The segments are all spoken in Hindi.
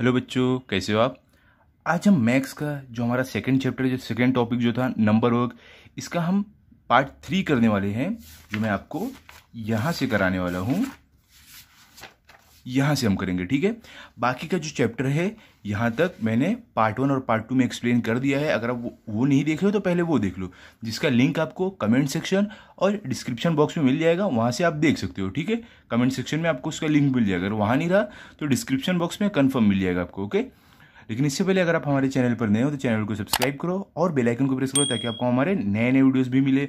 हेलो बच्चों कैसे हो आप आज हम मैक्स का जो हमारा सेकंड चैप्टर जो सेकंड टॉपिक जो था नंबर वर्क इसका हम पार्ट थ्री करने वाले हैं जो मैं आपको यहाँ से कराने वाला हूँ यहाँ से हम करेंगे ठीक है बाकी का जो चैप्टर है यहाँ तक मैंने पार्ट वन और पार्ट टू में एक्सप्लेन कर दिया है अगर आप वो नहीं देख लो तो पहले वो देख लो जिसका लिंक आपको कमेंट सेक्शन और डिस्क्रिप्शन बॉक्स में मिल जाएगा वहाँ से आप देख सकते हो ठीक है कमेंट सेक्शन में आपको उसका लिंक मिल जाएगा अगर वहाँ नहीं रहा तो डिस्क्रिप्शन बॉक्स में कन्फर्म मिल जाएगा आपको ओके लेकिन इससे पहले अगर आप हमारे चैनल पर नए हो तो चैनल को सब्सक्राइब करो और बेलाइकन को प्रेस करो ताकि आपको हमारे नए नए वीडियोज़ भी मिले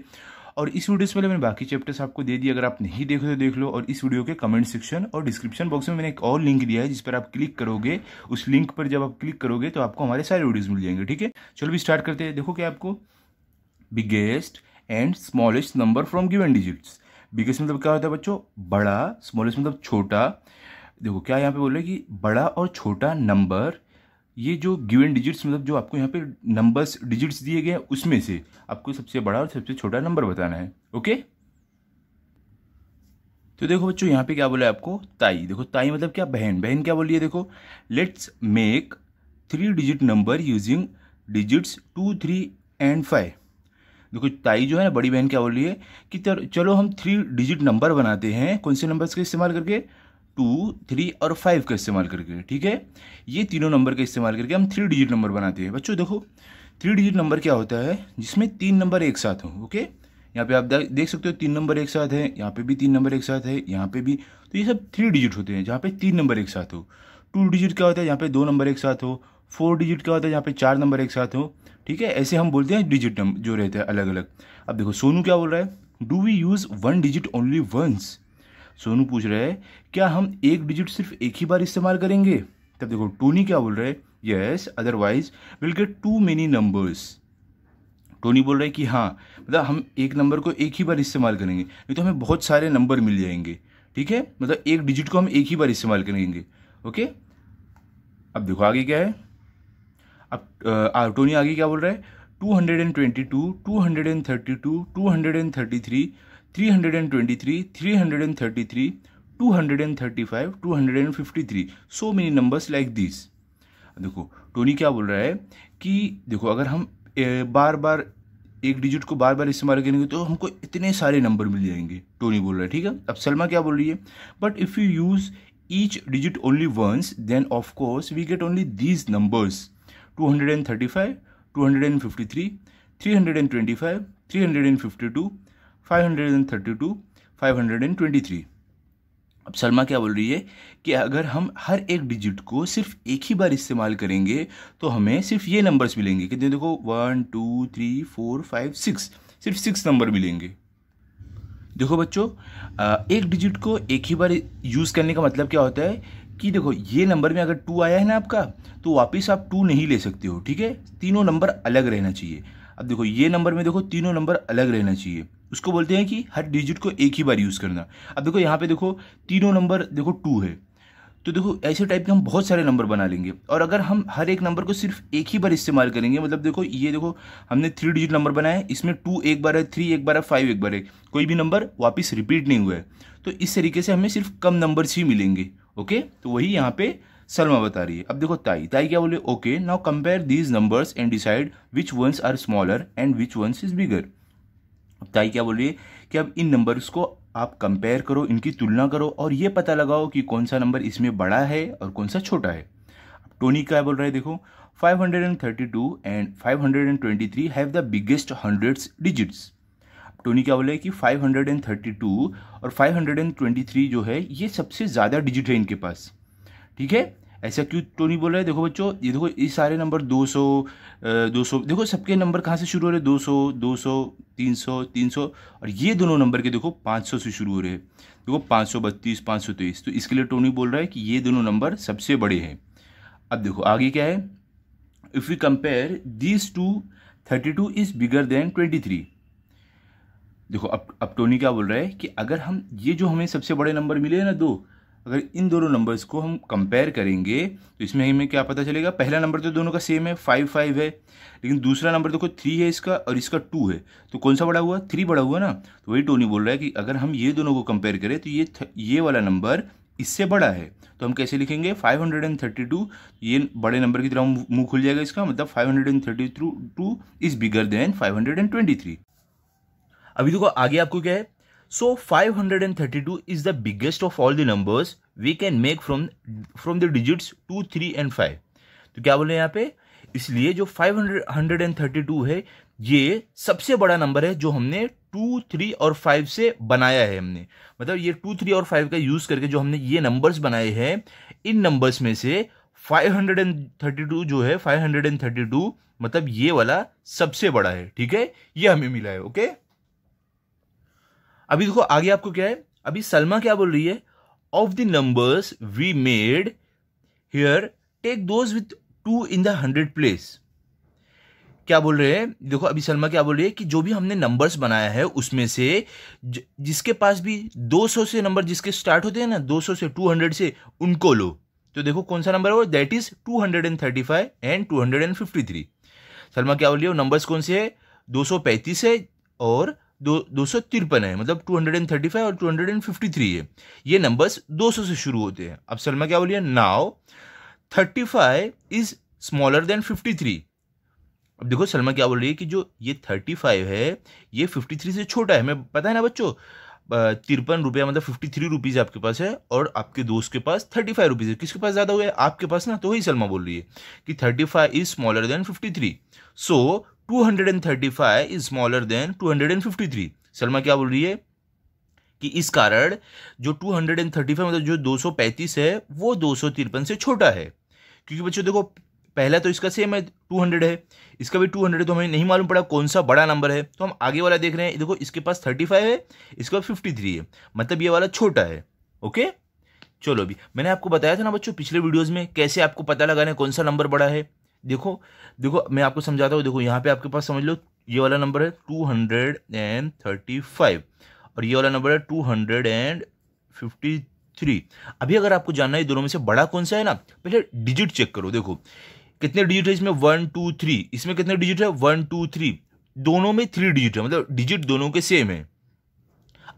और इस वीडियो से पहले मैंने बाकी चैप्टर्स आपको दे दिए अगर आप नहीं देखो तो देख लो और इस वीडियो के कमेंट सेक्शन और डिस्क्रिप्शन बॉक्स में मैंने एक और लिंक दिया है जिस पर आप क्लिक करोगे उस लिंक पर जब आप क्लिक करोगे तो आपको हमारे सारे वीडियोज मिल जाएंगे ठीक है चलो भी स्टार्ट करते हैं देखो क्या आपको biggest and smallest number from given digits biggest मतलब क्या होता है बच्चों बड़ा स्मॉलेस्ट मतलब छोटा देखो क्या यहाँ पे बोल रहे हैं कि बड़ा और छोटा नंबर ये जो गिवन डिजिट्स मतलब जो आपको यहाँ पे नंबर्स डिजिट्स दिए गए हैं उसमें से आपको सबसे बड़ा और सबसे छोटा नंबर बताना है ओके तो देखो बच्चों यहाँ पे क्या बोला है आपको ताई देखो ताई मतलब क्या बहन बहन क्या बोली है देखो let's make three digit number using digits two three and five देखो ताई जो है ना बड़ी बहन क्या बोल रही है कि चलो हम थ्री डिजिट नंबर बनाते हैं कौन से नंबर्स का इस्तेमाल करके टू थ्री और फाइव का इस्तेमाल करके ठीक है ये तीनों नंबर का इस्तेमाल करके हम थ्री डिजिट नंबर बनाते हैं बच्चों देखो थ्री डिजिट नंबर क्या होता है जिसमें तीन नंबर एक साथ हों ओके यहाँ पे आप देख सकते हो तीन नंबर एक साथ है यहाँ पे भी तीन नंबर एक साथ है यहाँ पे भी तो ये सब थ्री डिजिट होते हैं जहाँ पे तीन नंबर एक साथ हो टू डिजिट क्या होता है यहाँ पे दो नंबर एक साथ हो फोर डिजिट क्या होता है यहाँ पे चार नंबर एक साथ हो ठीक है ऐसे हम बोलते हैं डिजिट नंबर जो रहते हैं अलग अलग अब देखो सोनू क्या बोल रहा है do we use one digit only once Sonu पूछ रहा है क्या हम एक डिजिट सिर्फ एक ही बार इस्तेमाल करेंगे तब देखो टोनी क्या बोल रहा है yes otherwise will get too many numbers Tony बोल रहा है कि हाँ मतलब हम एक नंबर को एक ही बार इस्तेमाल करेंगे नहीं तो हमें बहुत सारे नंबर मिल जाएंगे ठीक है मतलब एक डिजिट को हम एक ही बार इस्तेमाल करेंगे ओके अब देखो आगे क्या है अब आ, टोनी आगे क्या बोल रहा है two hundred and twenty two two hundred and thirty two two hundred and thirty three 323, 333, 235, 253. So many numbers like this देखो टोनी क्या बोल रहा है कि देखो अगर हम बार बार एक डिजिट को बार बार इस्तेमाल करेंगे तो हमको इतने सारे नंबर मिल जाएंगे टोनी बोल रहा है ठीक है अब सलमा क्या बोल रही है but if you use each digit only once then of course we get only these numbers 235, 253, 325, 352, 532, 523 अब सलमा क्या बोल रही है कि अगर हम हर एक डिजिट को सिर्फ एक ही बार इस्तेमाल करेंगे तो हमें सिर्फ ये नंबर्स मिलेंगे कितने देखो one two three four five six सिर्फ सिक्स नंबर मिलेंगे देखो बच्चों एक डिजिट को एक ही बार यूज़ करने का मतलब क्या होता है कि देखो ये नंबर में अगर टू आया है ना आपका तो वापस आप टू नहीं ले सकते हो ठीक है तीनों नंबर अलग रहना चाहिए अब देखो ये नंबर में देखो तीनों नंबर अलग रहना चाहिए उसको बोलते हैं कि हर डिजिट को एक ही बार यूज़ करना अब देखो यहाँ पे देखो तीनों नंबर देखो टू है तो देखो ऐसे टाइप के हम बहुत सारे नंबर बना लेंगे और अगर हम हर एक नंबर को सिर्फ एक ही बार इस्तेमाल करेंगे मतलब देखो ये देखो हमने थ्री डिजिट नंबर बनाया इसमें टू एक बार है थ्री एक बार है फाइव एक बार है कोई भी नंबर वापस रिपीट नहीं हुआ है तो इस तरीके से हमें सिर्फ कम नंबर्स ही मिलेंगे ओके तो वही यहाँ पे सलमा बता रही है अब देखो ताई ताई क्या बोले okay now compare these numbers and decide which ones are smaller and which ones is bigger ताई क्या बोल रही है कि अब इन नंबर्स को आप कंपेयर करो इनकी तुलना करो और ये पता लगाओ कि कौन सा नंबर इसमें बड़ा है और कौन सा छोटा है टोनी क्या बोल रहा है देखो 532 and 523 have the biggest hundreds digits Tony क्या बोल रहा है कि 532 और 523 जो है ये सबसे ज़्यादा डिजिट है इनके पास ठीक है ऐसा क्यों तो नहीं बोल रहा है देखो बच्चों ये देखो ये सारे नंबर 200 200 देखो सबके नंबर कहाँ से शुरू हो रहे हैं 200 200 300 300 और ये दोनों नंबर के देखो 500 से शुरू हो रहे हैं देखो पाँच सौ बत्तीस पाँच सौ तेईस तो इसके लिए टोनी बोल रहा है कि ये दोनों नंबर सबसे बड़े हैं अब देखो आगे क्या है if you compare this two thirty two is bigger than twenty three देखो अब अब टोनी क्या बोल रहा है कि अगर हम ये जो हमें सबसे बड़े नंबर मिले हैं ना दो अगर इन दोनों नंबर्स को हम कंपेयर करेंगे तो इसमें हमें क्या पता चलेगा पहला नंबर तो दोनों का सेम है फाइव फाइव है लेकिन दूसरा नंबर देखो थ्री है इसका और इसका टू है तो कौन सा बड़ा हुआ थ्री बड़ा हुआ ना तो वही टोनी बोल रहा है कि अगर हम ये दोनों को कंपेयर करें तो ये ये वाला नंबर इससे बड़ा है तो हम कैसे लिखेंगे 532 तो ये बड़े नंबर की तरह मुंह खुल जाएगा इसका मतलब 532 इज़ बिगर देन 523 अभी देखो आगे आपको क्या है So 532 is the biggest of all the numbers we can make from from the digits 2, 3 and 5. तो क्या बोले यहाँ पे इसलिए जो 532 है ये सबसे बड़ा नंबर है जो हमने टू थ्री और फाइव से बनाया है हमने मतलब ये टू थ्री और फाइव का यूज करके जो हमने ये नंबर्स बनाए हैं इन नंबर्स में से 532 जो है 532 मतलब ये वाला सबसे बड़ा है ठीक है ये हमें मिला है ओके अभी देखो आगे आपको क्या है अभी सलमा क्या बोल रही है of the numbers we made here take those with two in the hundred place क्या बोल रहे हैं देखो अभी सलमा क्या बोल रही है कि जो भी हमने नंबर्स बनाया है उसमें से जिसके पास भी 200 से नंबर जिसके स्टार्ट होते हैं ना 200 से 200 से उनको लो तो देखो कौन सा नंबर है वो दैट इज 235 एंड 253 सलमा क्या बोल रही है नंबर्स कौन से है दो है और दो सौ तिरपन है मतलब two hundred and thirty five और two hundred and fifty three है ये नंबर्स दो सौ से शुरू होते हैं अब सलमा क्या बोलिए now thirty five is smaller than fifty three अब देखो सलमा क्या बोल रही है कि जो ये थर्टी फाइव है ये फिफ्टी थ्री से छोटा है मैं पता है ना बच्चों तिरपन रुपया मतलब फिफ्टी थ्री रुपीज़ आपके पास है और आपके दोस्त के पास थर्टी फाइव रुपीज़ है किसके पास ज़्यादा हुआ है आपके पास ना तो वही सलमा बोल रही है कि thirty five is smaller than fifty three so 235 is smaller than 253 Salma क्या बोल रही है कि इस कारण जो 235 मतलब जो 235 है वो दो से छोटा है क्योंकि बच्चों देखो पहला तो इसका सेम है 200 है इसका भी 200 तो हमें नहीं मालूम पड़ा कौन सा बड़ा नंबर है तो हम आगे वाला देख रहे हैं देखो इसके पास 35 है इसके पास फिफ्टी है मतलब ये वाला छोटा है ओके चलो अभी मैंने आपको बताया था ना बच्चों पिछले वीडियोज में कैसे आपको पता लगाना है कौन सा नंबर बड़ा है देखो देखो मैं आपको समझाता हूँ देखो यहाँ पे आपके पास समझ लो ये वाला नंबर है two hundred and thirty five और ये वाला नंबर है two hundred and fifty three अभी अगर आपको जानना है दोनों में से बड़ा कौन सा है ना पहले डिजिट चेक करो देखो कितने डिजिट है इसमें वन टू थ्री इसमें कितने डिजिट है वन टू थ्री दोनों में थ्री डिजिट है मतलब डिजिट दोनों के सेम है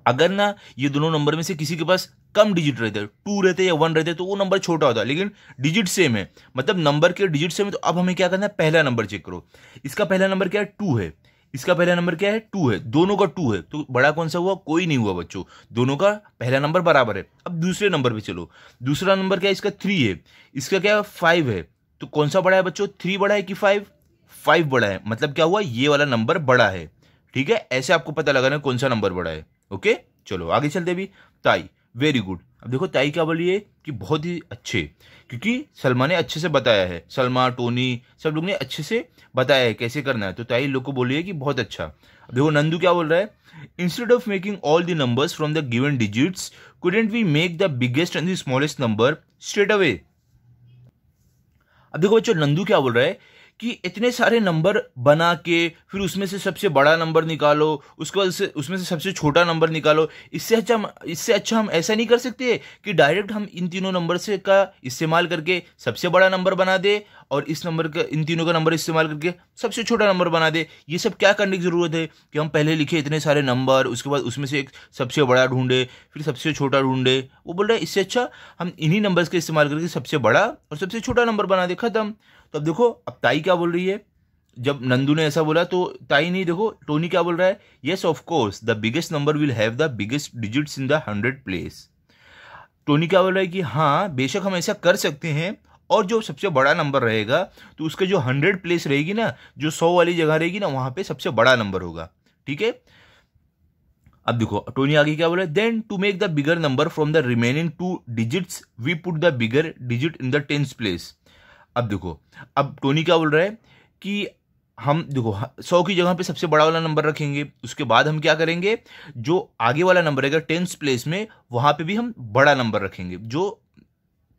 अगर ना ये दोनों नंबर में से किसी के पास कम डिजिट रहते टू रहते या वन रहते तो वो नंबर छोटा होता है लेकिन डिजिट सेम है मतलब नंबर के डिजिट सेम है तो अब हमें क्या करना है पहला नंबर चेक करो इसका पहला नंबर क्या है टू है इसका पहला नंबर क्या है टू है दोनों का टू है तो बड़ा कौन सा हुआ कोई नहीं हुआ बच्चों दोनों का पहला नंबर बराबर है अब दूसरे नंबर पे चलो दूसरा नंबर क्या है इसका थ्री है इसका क्या है फाइव है तो कौन सा बड़ा है बच्चों थ्री बड़ा है कि फाइव फाइव बड़ा है मतलब क्या हुआ ये वाला नंबर बड़ा है ठीक है ऐसे आपको पता लगाना कौन सा नंबर बड़ा है ओके चलो आगे चलते भी ताई वेरी गुड अब देखो ताई क्या बोली है कि बहुत ही अच्छे क्योंकि सलमा ने अच्छे से बताया है सलमा टोनी सब लोग ने अच्छे से बताया है कैसे करना है तो ताई लोग को बोली है कि बहुत अच्छा अब देखो नंदू क्या बोल रहा है instead of making all the numbers from the given digits couldn't we make the biggest and the smallest number straight away अब देखो बच्चों नंदू क्या बोल रहा है कि इतने सारे नंबर बना के फिर उसमें से सबसे बड़ा नंबर निकालो उसके बाद से उसमें से सबसे छोटा नंबर निकालो इससे अच्छा हम इससे अच्छा हम ऐसा नहीं कर सकते कि डायरेक्ट हम इन तीनों नंबर से का इस्तेमाल करके सबसे बड़ा नंबर बना दे और इस नंबर का इन तीनों का नंबर इस्तेमाल करके सबसे छोटा नंबर बना दे ये सब क्या करने की ज़रूरत है कि हम पहले लिखे इतने सारे नंबर उसके बाद उसमें से एक सबसे बड़ा ढूंढे फिर सबसे छोटा ढूंढे वो बोल रहे हैं इससे अच्छा हम इन्हीं नंबर्स का इस्तेमाल करके सबसे बड़ा और सबसे छोटा नंबर बना दे खत्म तो अब देखो अब ताई क्या बोल रही है जब नंदू ने ऐसा बोला तो ताई नहीं देखो टोनी क्या बोल रहा है yes of course the biggest number will have the biggest digits in the hundred place Tony क्या बोल रहा है कि हाँ बेशक हम ऐसा कर सकते हैं और जो सबसे बड़ा नंबर रहेगा तो उसका जो हंड्रेड प्लेस रहेगी ना जो सौ वाली जगह रहेगी ना वहां पे सबसे बड़ा नंबर होगा ठीक है अब देखो टोनी आगे क्या बोला then to make the bigger number from the remaining two digits we put the bigger digit in the tens place अब देखो अब टोनी क्या बोल रहा है कि हम देखो सौ की जगह पे सबसे बड़ा वाला नंबर रखेंगे उसके बाद हम क्या करेंगे जो आगे वाला नंबर रहेगा टेंथ प्लेस में वहां पे भी हम बड़ा नंबर रखेंगे जो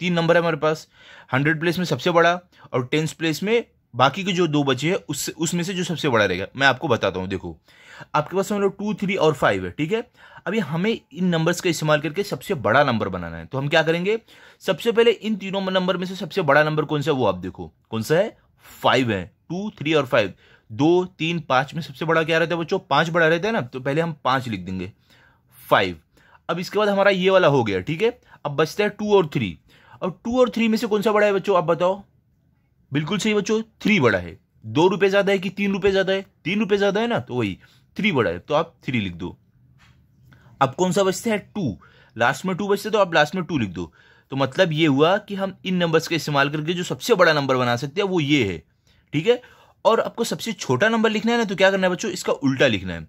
तीन नंबर है हमारे पास हंड्रेड प्लेस में सबसे बड़ा और टेंस प्लेस में बाकी के जो दो बचे हैं उससे उसमें से जो सबसे बड़ा रहेगा मैं आपको बताता हूँ देखो आपके पास मतलब टू थ्री और फाइव है ठीक है अभी हमें इन नंबर्स का इस्तेमाल करके सबसे बड़ा नंबर बनाना है तो हम क्या करेंगे सबसे पहले इन तीनों नंबर में से सबसे बड़ा नंबर कौन सा है वो आप देखो कौन सा है फाइव है टू थ्री और फाइव दो तीन पाँच में सबसे बड़ा क्या रहता है बच्चों पाँच बड़ा रहता है ना तो पहले हम पाँच लिख देंगे फाइव अब इसके बाद हमारा ये वाला हो गया ठीक है अब बचता है टू और थ्री अब टू और थ्री में से कौन सा बड़ा है बच्चों आप बताओ बिल्कुल सही बच्चों थ्री बड़ा है दो रुपए ज़्यादा है कि तीन रुपए ज़्यादा है तीन रुपए ज़्यादा है ना तो वही थ्री बड़ा है तो आप थ्री लिख दो अब कौन सा बचता है टू लास्ट में टू बचते तो आप लास्ट में टू लिख दो तो मतलब ये हुआ कि हम इन नंबर्स का इस्तेमाल करके जो सबसे बड़ा नंबर बना सकते हैं वो ये है ठीक है और आपको सबसे छोटा नंबर लिखना है ना तो क्या करना है बच्चों इसका उल्टा लिखना है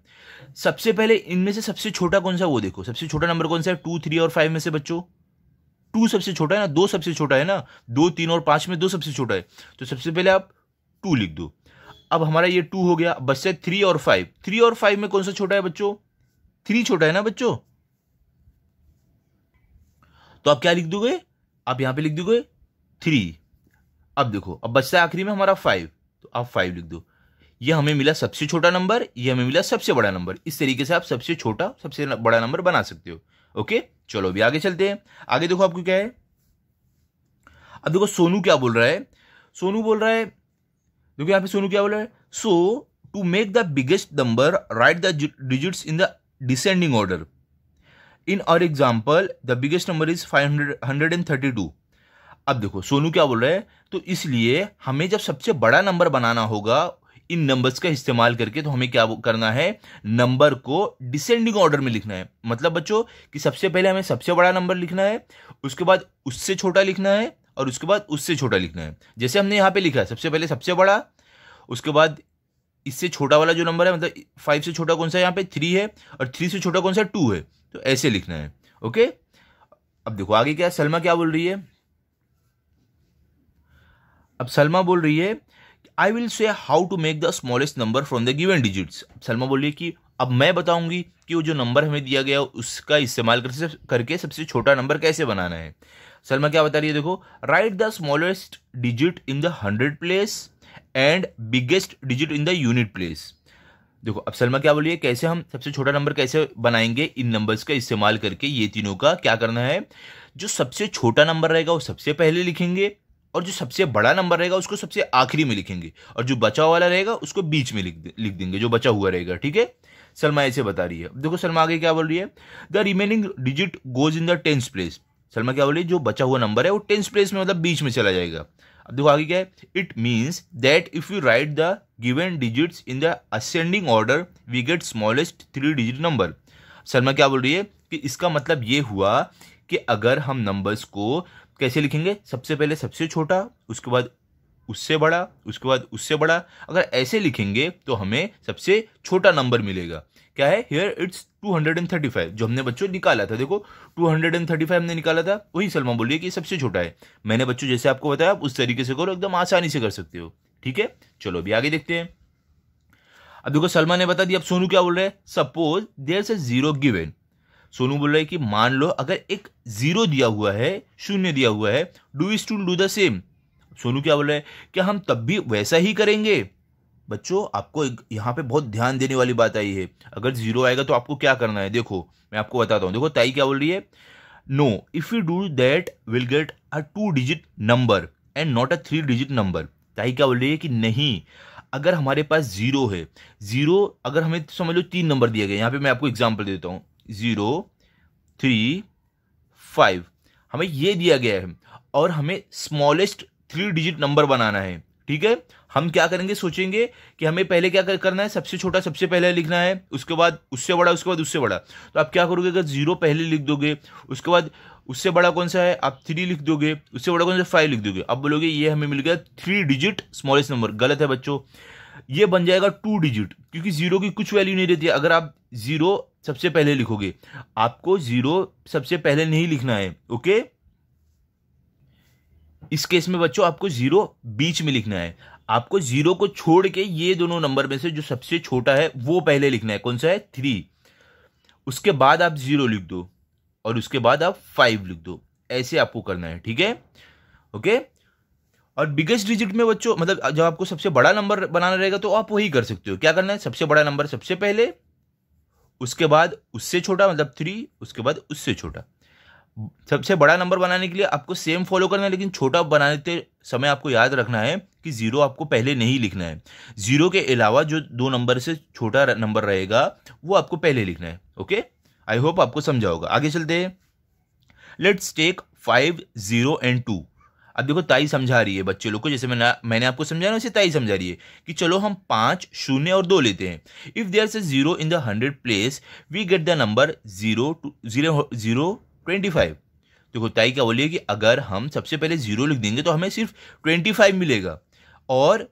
सबसे पहले इनमें से सबसे छोटा कौन सा वो देखो सबसे छोटा नंबर कौन सा है टू थ्री और फाइव में से बच्चों टू सबसे छोटा है ना दो सबसे छोटा है ना दो तीन और पाँच में दो सबसे छोटा है तो सबसे पहले आप टू लिख दो अब हमारा ये टू हो गया बच्चा थ्री और फाइव थ्री और फाइव में कौन सा छोटा है बच्चों थ्री छोटा है ना बच्चों तो आप क्या लिख दोगे आप यहां पे लिख दोगे थ्री अब देखो अब बचता है आखिरी में हमारा फाइव तो आप फाइव लिख दो ये हमें मिला सबसे छोटा नंबर ये हमें मिला सबसे बड़ा नंबर इस तरीके से आप सबसे छोटा सबसे बड़ा नंबर बना सकते हो ओके चलो अभी आगे चलते हैं आगे देखो आपको क्या है अब देखो सोनू क्या बोल रहा है सोनू बोल रहा है देखो यहां पे सोनू क्या बोल रहा है so to make the biggest number write the digits in the descending order in our example the biggest number is five hundred hundred and thirty two अब देखो सोनू क्या बोल रहा है तो इसलिए हमें जब सबसे बड़ा नंबर बनाना होगा इन नंबर्स का इस्तेमाल करके तो हमें क्या करना है नंबर को डिसेंडिंग ऑर्डर में लिखना है मतलब बच्चों कि सबसे पहले हमें सबसे बड़ा नंबर लिखना है उसके बाद उससे छोटा लिखना है और उसके बाद उससे छोटा लिखना है जैसे हमने यहाँ पे लिखा है सबसे पहले सबसे बड़ा उसके बाद इससे छोटा वाला जो नंबर है मतलब फाइव से छोटा कौन सा यहाँ पे थ्री है और थ्री से छोटा कौन सा टू है तो ऐसे लिखना है ओके अब देखो आगे क्या सलमा क्या बोल रही है अब सलमा बोल रही है I will say how to make the smallest number from the given digits Salma बोलिए कि अब मैं बताऊंगी कि वो जो नंबर हमें दिया गया उसका इस्तेमाल कर करके सबसे छोटा नंबर कैसे बनाना है सलमा क्या बता रही है देखो write the smallest digit in the hundred place and biggest digit in the unit place देखो अब सलमा क्या बोलिए कैसे हम सबसे छोटा नंबर कैसे बनाएंगे इन नंबर्स का इस्तेमाल करके ये तीनों का क्या करना है जो सबसे छोटा नंबर रहेगा वो सबसे पहले लिखेंगे और जो सबसे बड़ा नंबर रहेगा उसको सबसे आखिरी में लिखेंगे और जो बचा वाला रहेगा उसको बीच में लिख दे, लिख देंगे जो बचा हुआ रहेगा ठीक है सलमा ऐसे बता रही है देखो सलमा आगे क्या बोल रही है the remaining digit goes in the tens place Salma क्या बोल रही है जो बचा हुआ नंबर है वो टेंस प्लेस में मतलब बीच में चला जाएगा अब देखो आगे क्या है it means that if you write the given digits in the ascending order we get smallest three digit number Salma क्या बोल रही है कि इसका मतलब ये हुआ कि अगर हम नंबर्स को कैसे लिखेंगे सबसे पहले सबसे छोटा उसके बाद उससे बड़ा उसके बाद उससे बड़ा अगर ऐसे लिखेंगे तो हमें सबसे छोटा नंबर मिलेगा क्या है हेयर इट्स 235 जो हमने बच्चों निकाला था देखो 235 हमने निकाला था वही सलमा बोलिए कि सबसे छोटा है मैंने बच्चों जैसे आपको बताया आप उस तरीके से करो एकदम आसानी से कर सकते हो ठीक है चलो अभी आगे देखते हैं अब देखो सलमा ने बता दिया अब सोनू क्या बोल रहे हैं सपोज देर से जीरो गिवेन सोनू बोल रहा है कि मान लो अगर एक जीरो दिया हुआ है शून्य दिया हुआ है do is to do the same Sonu क्या बोल रहा है क्या हम तब भी वैसा ही करेंगे बच्चों आपको यहाँ पे बहुत ध्यान देने वाली बात आई है अगर जीरो आएगा तो आपको क्या करना है देखो मैं आपको बताता हूँ देखो ताई क्या बोल रही है no if you do that will get a two digit number and not a three digit number ताई क्या बोल रही है कि नहीं अगर हमारे पास जीरो है जीरो अगर हमें समझ लो तीन नंबर दिए गए यहाँ पे मैं आपको एग्जाम्पल देता हूँ ज़ीरो थ्री फाइव हमें ये दिया गया है और हमें स्मॉलेस्ट थ्री डिजिट नंबर बनाना है ठीक है हम क्या करेंगे सोचेंगे कि हमें पहले क्या करना है सबसे छोटा सबसे पहले लिखना है उसके बाद उससे बड़ा उसके बाद उससे बड़ा तो आप क्या करोगे अगर जीरो पहले लिख दोगे उसके बाद उससे बड़ा कौन सा है आप थ्री लिख दोगे उससे बड़ा कौन सा फाइव लिख दोगे अब बोलोगे ये हमें मिल गया थ्री डिजिट स्मॉलेस्ट नंबर गलत है बच्चों ये बन जाएगा टू डिजिट क्योंकि जीरो की कुछ वैल्यू नहीं रहती है अगर आप जीरो सबसे पहले लिखोगे आपको जीरो सबसे पहले नहीं लिखना है ओके इस केस में बच्चों आपको जीरो बीच में लिखना है आपको जीरो को छोड़ के ये दोनों नंबर में से जो सबसे छोटा है वो पहले लिखना है कौन सा है थ्री उसके बाद आप जीरो लिख दो और उसके बाद आप फाइव लिख दो ऐसे आपको करना है ठीक है ओके और बिगेस्ट डिजिट में बच्चों मतलब जब आपको सबसे बड़ा नंबर बनाना रहेगा तो आप वही कर सकते हो क्या करना है सबसे बड़ा नंबर सबसे पहले उसके बाद उससे छोटा मतलब थ्री उसके बाद उससे छोटा सबसे बड़ा नंबर बनाने के लिए आपको सेम फॉलो करना है लेकिन छोटा बनाते समय आपको याद रखना है कि ज़ीरो आपको पहले नहीं लिखना है ज़ीरो के अलावा जो दो नंबर से छोटा नंबर रहेगा वो आपको पहले लिखना है ओके आई होप आपको समझा होगा आगे चलते हैं let's take five zero and two अब देखो ताई समझा रही है बच्चे लोग को जैसे मैंने मैंने आपको समझाया वैसे ताई समझा रही है कि चलो हम पाँच शून्य और दो लेते हैं if there say zero in the hundred place we get the number zero two zero zero twenty five देखो ताई क्या बोलिए कि अगर हम सबसे पहले जीरो लिख देंगे तो हमें सिर्फ ट्वेंटी फाइव मिलेगा और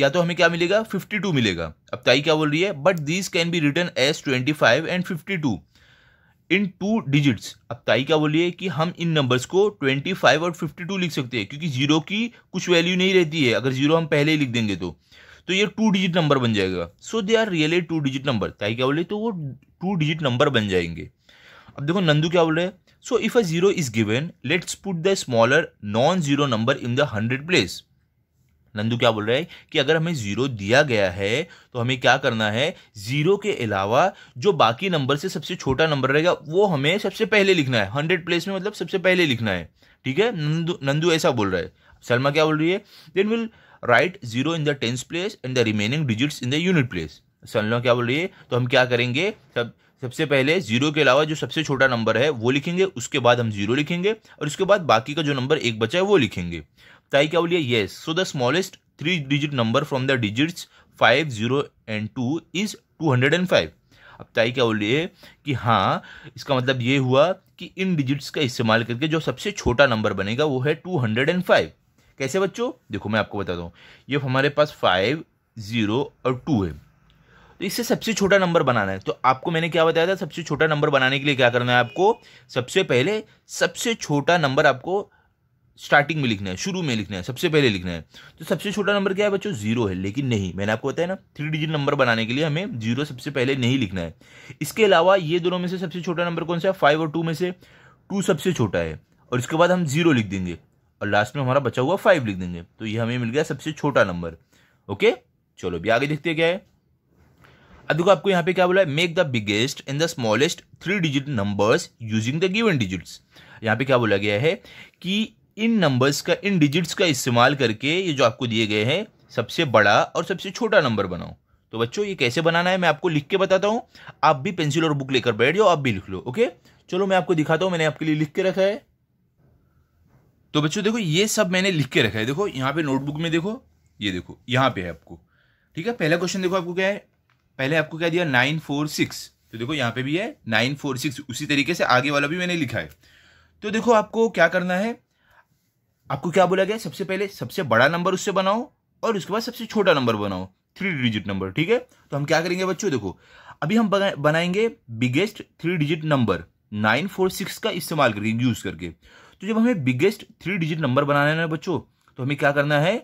या तो हमें क्या मिलेगा फिफ्टी टू मिलेगा अब ताई क्या बोल रही है but this can be written as twenty five and fifty two in two digits अब ताई क्या बोलिए कि हम इन नंबर्स को 25 और 52 लिख सकते हैं क्योंकि जीरो की कुछ वैल्यू नहीं रहती है अगर जीरो हम पहले ही लिख देंगे तो तो ये टू डिजिट नंबर बन जाएगा so they are really two digit number ताई क्या बोलिए तो वो टू डिजिट नंबर बन जाएंगे अब देखो नंदू क्या बोल रहे हैं so if a zero is given let's put the smaller non zero number in the hundred place Nandu क्या बोल रहा है कि अगर हमें ज़ीरो दिया गया है तो हमें क्या करना है ज़ीरो के अलावा जो बाकी नंबर से सबसे छोटा नंबर रहेगा वो हमें सबसे पहले लिखना है हंड्रेड प्लेस में मतलब सबसे पहले लिखना है ठीक है नंदू नंदू ऐसा बोल रहा है सलमा क्या बोल रही है then will write zero in the tens place and the remaining digits in the unit place Salma क्या बोल रही है तो हम क्या करेंगे सब सबसे पहले जीरो के अलावा जो सबसे छोटा नंबर है वो लिखेंगे उसके बाद हम जीरो लिखेंगे और उसके बाद बाकी का जो नंबर एक बचा है वो लिखेंगे ताई क्या बोलिए yes so the smallest three digit number from the digits five zero and two is two hundred and five अब ताई क्या बोलिए कि हाँ इसका मतलब ये हुआ कि इन डिजिट्स का इस्तेमाल करके जो सबसे छोटा नंबर बनेगा वो है टू हंड्रेड एंड फाइव कैसे बच्चों देखो मैं आपको बताता हूँ ये हमारे पास फाइव ज़ीरो और टू है तो इससे सबसे छोटा नंबर बनाना है तो आपको मैंने क्या बताया था सबसे छोटा नंबर बनाने के लिए क्या करना है आपको सबसे पहले सबसे छोटा नंबर आपको स्टार्टिंग में लिखना है शुरू में लिखना है सबसे पहले लिखना है तो सबसे छोटा नंबर क्या है बच्चों जीरो है लेकिन नहीं मैंने आपको बताया ना थ्री डिजिट नंबर बनाने के लिए हमें जीरो सबसे पहले नहीं लिखना है इसके अलावा ये दोनों में से सबसे छोटा नंबर कौन सा है फाइव और टू में से टू सबसे छोटा है और इसके बाद हम जीरो लिख देंगे और लास्ट में हमारा बचा हुआ फाइव लिख देंगे तो ये हमें मिल गया सबसे छोटा नंबर ओके चलो अभी आगे देखते हैं क्या है अब देखो आपको यहाँ पे क्या बोला है make the biggest and the smallest three digit numbers using the given digits यहाँ पे क्या बोला गया है कि इन नंबर्स का इन डिजिट्स का इस्तेमाल करके ये जो आपको दिए गए हैं सबसे बड़ा और सबसे छोटा नंबर बनाओ तो बच्चों ये कैसे बनाना है मैं आपको लिख के बताता हूँ आप भी पेंसिल और बुक लेकर बैठ जाओ आप भी लिख लो ओके चलो मैं आपको दिखाता हूँ मैंने आपके लिए लिख के रखा है तो बच्चों देखो ये सब मैंने लिख के रखा है देखो यहाँ पे नोटबुक में देखो ये देखो यहाँ पे है आपको ठीक है पहला क्वेश्चन देखो आपको क्या है पहले आपको क्या दिया नाइन फोर सिक्स तो देखो यहाँ पे भी है नाइन फोर सिक्स उसी तरीके से आगे वाला भी मैंने लिखा है तो देखो आपको क्या करना है आपको क्या बोला गया सबसे पहले सबसे बड़ा नंबर उससे बनाओ और उसके बाद सबसे छोटा नंबर बनाओ थ्री डिजिट नंबर ठीक है तो हम क्या करेंगे बच्चों देखो अभी हम बनाएंगे biggest three digit number nine four six का इस्तेमाल करेंगे यूज करके तो जब हमें बिगेस्ट थ्री डिजिट नंबर बनाना है बच्चों तो हमें क्या करना है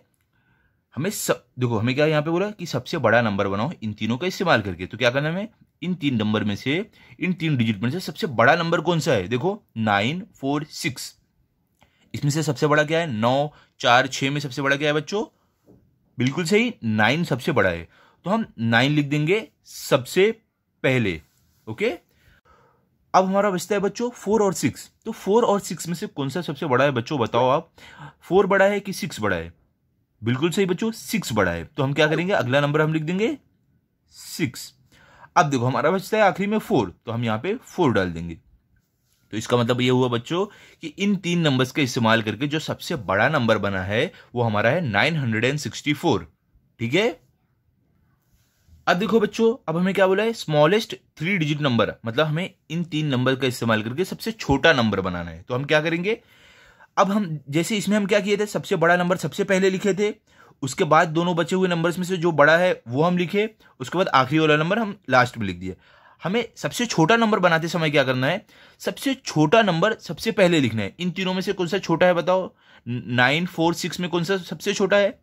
हमें सब देखो हमें क्या यहाँ पे बोला कि सबसे बड़ा नंबर बनाओ इन तीनों का इस्तेमाल करके तो क्या करना है हमें इन तीन नंबर में से इन तीन डिजिट में से सबसे बड़ा नंबर कौन सा है देखो नाइन फोर सिक्स इसमें से सबसे बड़ा क्या है नौ चार छः में सबसे बड़ा क्या है बच्चों बिल्कुल सही नाइन सबसे बड़ा है तो हम नाइन लिख देंगे सबसे पहले ओके अब हमारा बचता है बच्चों फोर और सिक्स तो फोर और सिक्स में से कौन सा सबसे बड़ा है बच्चों बताओ आप फोर बड़ा है कि सिक्स बड़ा है बिल्कुल सही बच्चों सिक्स बड़ा है तो हम क्या करेंगे अगला नंबर हम लिख देंगे सिक्स अब देखो हमारा बचता है आखिरी में फोर तो हम यहाँ पे फोर डाल देंगे तो इसका मतलब ये हुआ बच्चों कि इन तीन नंबर्स का इस्तेमाल करके जो सबसे बड़ा नंबर बना है वो हमारा है 964 ठीक है अब देखो बच्चों अब हमें क्या बोला है स्मॉलेस्ट थ्री डिजिट नंबर मतलब हमें इन तीन नंबर का इस्तेमाल करके सबसे छोटा नंबर बनाना है तो हम क्या करेंगे अब हम जैसे इसमें हम क्या किए थे सबसे बड़ा नंबर सबसे पहले लिखे थे उसके बाद दोनों बचे हुए नंबर्स में से जो बड़ा है वो हम लिखे उसके बाद आखिरी वाला नंबर हम लास्ट में लिख दिए हमें सबसे छोटा नंबर बनाते समय क्या करना है सबसे छोटा नंबर सबसे पहले लिखना है इन तीनों में से कौन सा छोटा है बताओ नाइन फोर सिक्स में कौन सा सबसे छोटा है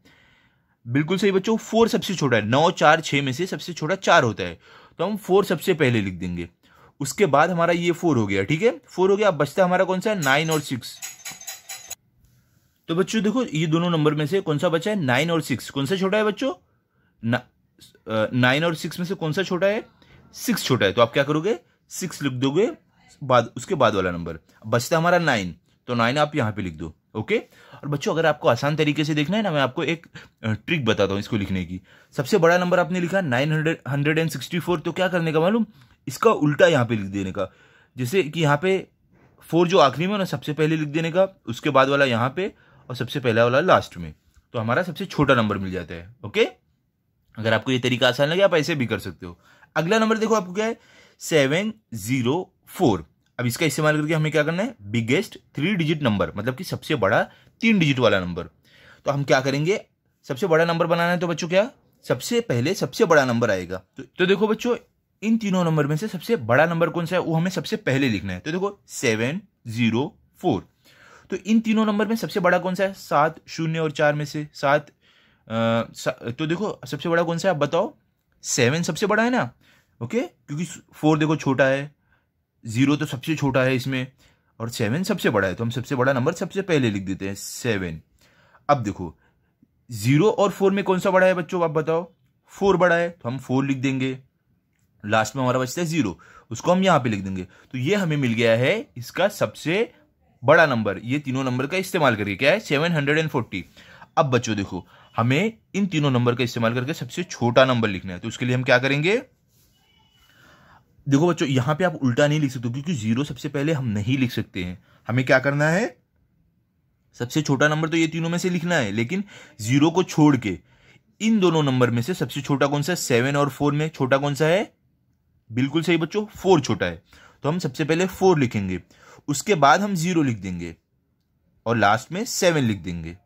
बिल्कुल सही बच्चों फोर सबसे छोटा है नौ चार छः में से सबसे छोटा चार होता है तो हम फोर सबसे पहले लिख देंगे उसके बाद हमारा ये फोर हो गया ठीक है फोर हो गया अब बचता हमारा कौन सा है नाइन और सिक्स तो बच्चों देखो ये दोनों नंबर में से कौन सा बचा है नाइन और सिक्स कौन सा छोटा है बच्चों ना, नाइन और सिक्स में से कौन सा छोटा है सिक्स छोटा है तो आप क्या करोगे सिक्स लिख दोगे बाद उसके बाद वाला नंबर बचता हमारा नाइन तो नाइन आप यहाँ पे लिख दो ओके और बच्चों अगर आपको आसान तरीके से देखना है ना मैं आपको एक ट्रिक बताता हूँ इसको लिखने की सबसे बड़ा नंबर आपने लिखा nine hundred and sixty four तो क्या करने का मालूम इसका उल्टा यहाँ पे लिख देने का जैसे कि यहाँ पे फोर जो आखिरी में ना सबसे पहले लिख देने का उसके बाद वाला यहाँ पे और सबसे पहला वाला लास्ट में तो हमारा सबसे छोटा नंबर मिल जाता है ओके अगर आपको ये तरीका आसान लगे आप ऐसे भी कर सकते हो अगला नंबर देखो आपको क्या है सेवन जीरो फोर अब इसका इस्तेमाल करके हमें क्या करना है बिगेस्ट थ्री डिजिट नंबर मतलब कि सबसे बड़ा तीन डिजिट वाला नंबर तो हम क्या करेंगे सबसे बड़ा नंबर बनाना है तो बच्चों क्या सबसे पहले सबसे बड़ा नंबर आएगा तो, तो देखो बच्चों इन तीनों नंबर में से सबसे बड़ा नंबर कौन सा है वो हमें सबसे पहले लिखना है तो देखो सेवन जीरो फोर तो इन तीनों नंबर में सबसे बड़ा कौन सा है सात शून्य और चार में से सात सा, तो देखो सबसे बड़ा कौन सा है आप बताओ सेवन सबसे बड़ा है ना ओके क्योंकि फोर देखो छोटा है ज़ीरो तो सबसे छोटा है इसमें और सेवन सबसे बड़ा है तो हम सबसे बड़ा नंबर सबसे पहले लिख देते हैं सेवन अब देखो ज़ीरो और फोर में कौन सा बड़ा है बच्चों आप बताओ फोर बड़ा है तो हम फोर लिख देंगे लास्ट में हमारा बचता है ज़ीरो उसको हम यहाँ पे लिख देंगे तो ये हमें मिल गया है इसका सबसे बड़ा नंबर ये तीनों नंबर का इस्तेमाल करके क्या है सेवन हंड्रेड एंड फोर्टी अब बच्चों देखो हमें इन तीनों नंबर का इस्तेमाल करके सबसे छोटा नंबर लिखना है तो उसके लिए हम क्या करेंगे देखो बच्चों यहां पे आप उल्टा नहीं लिख सकते क्योंकि जीरो सबसे पहले हम नहीं लिख सकते हैं हमें क्या करना है सबसे छोटा नंबर तो ये तीनों में से लिखना है लेकिन जीरो को छोड़ के इन दोनों नंबर में से सबसे छोटा कौन सा है सेवन और फोर में छोटा कौन सा है बिल्कुल सही बच्चों फोर छोटा है तो हम सबसे पहले फोर लिखेंगे उसके बाद हम जीरो लिख देंगे और लास्ट में सेवन लिख देंगे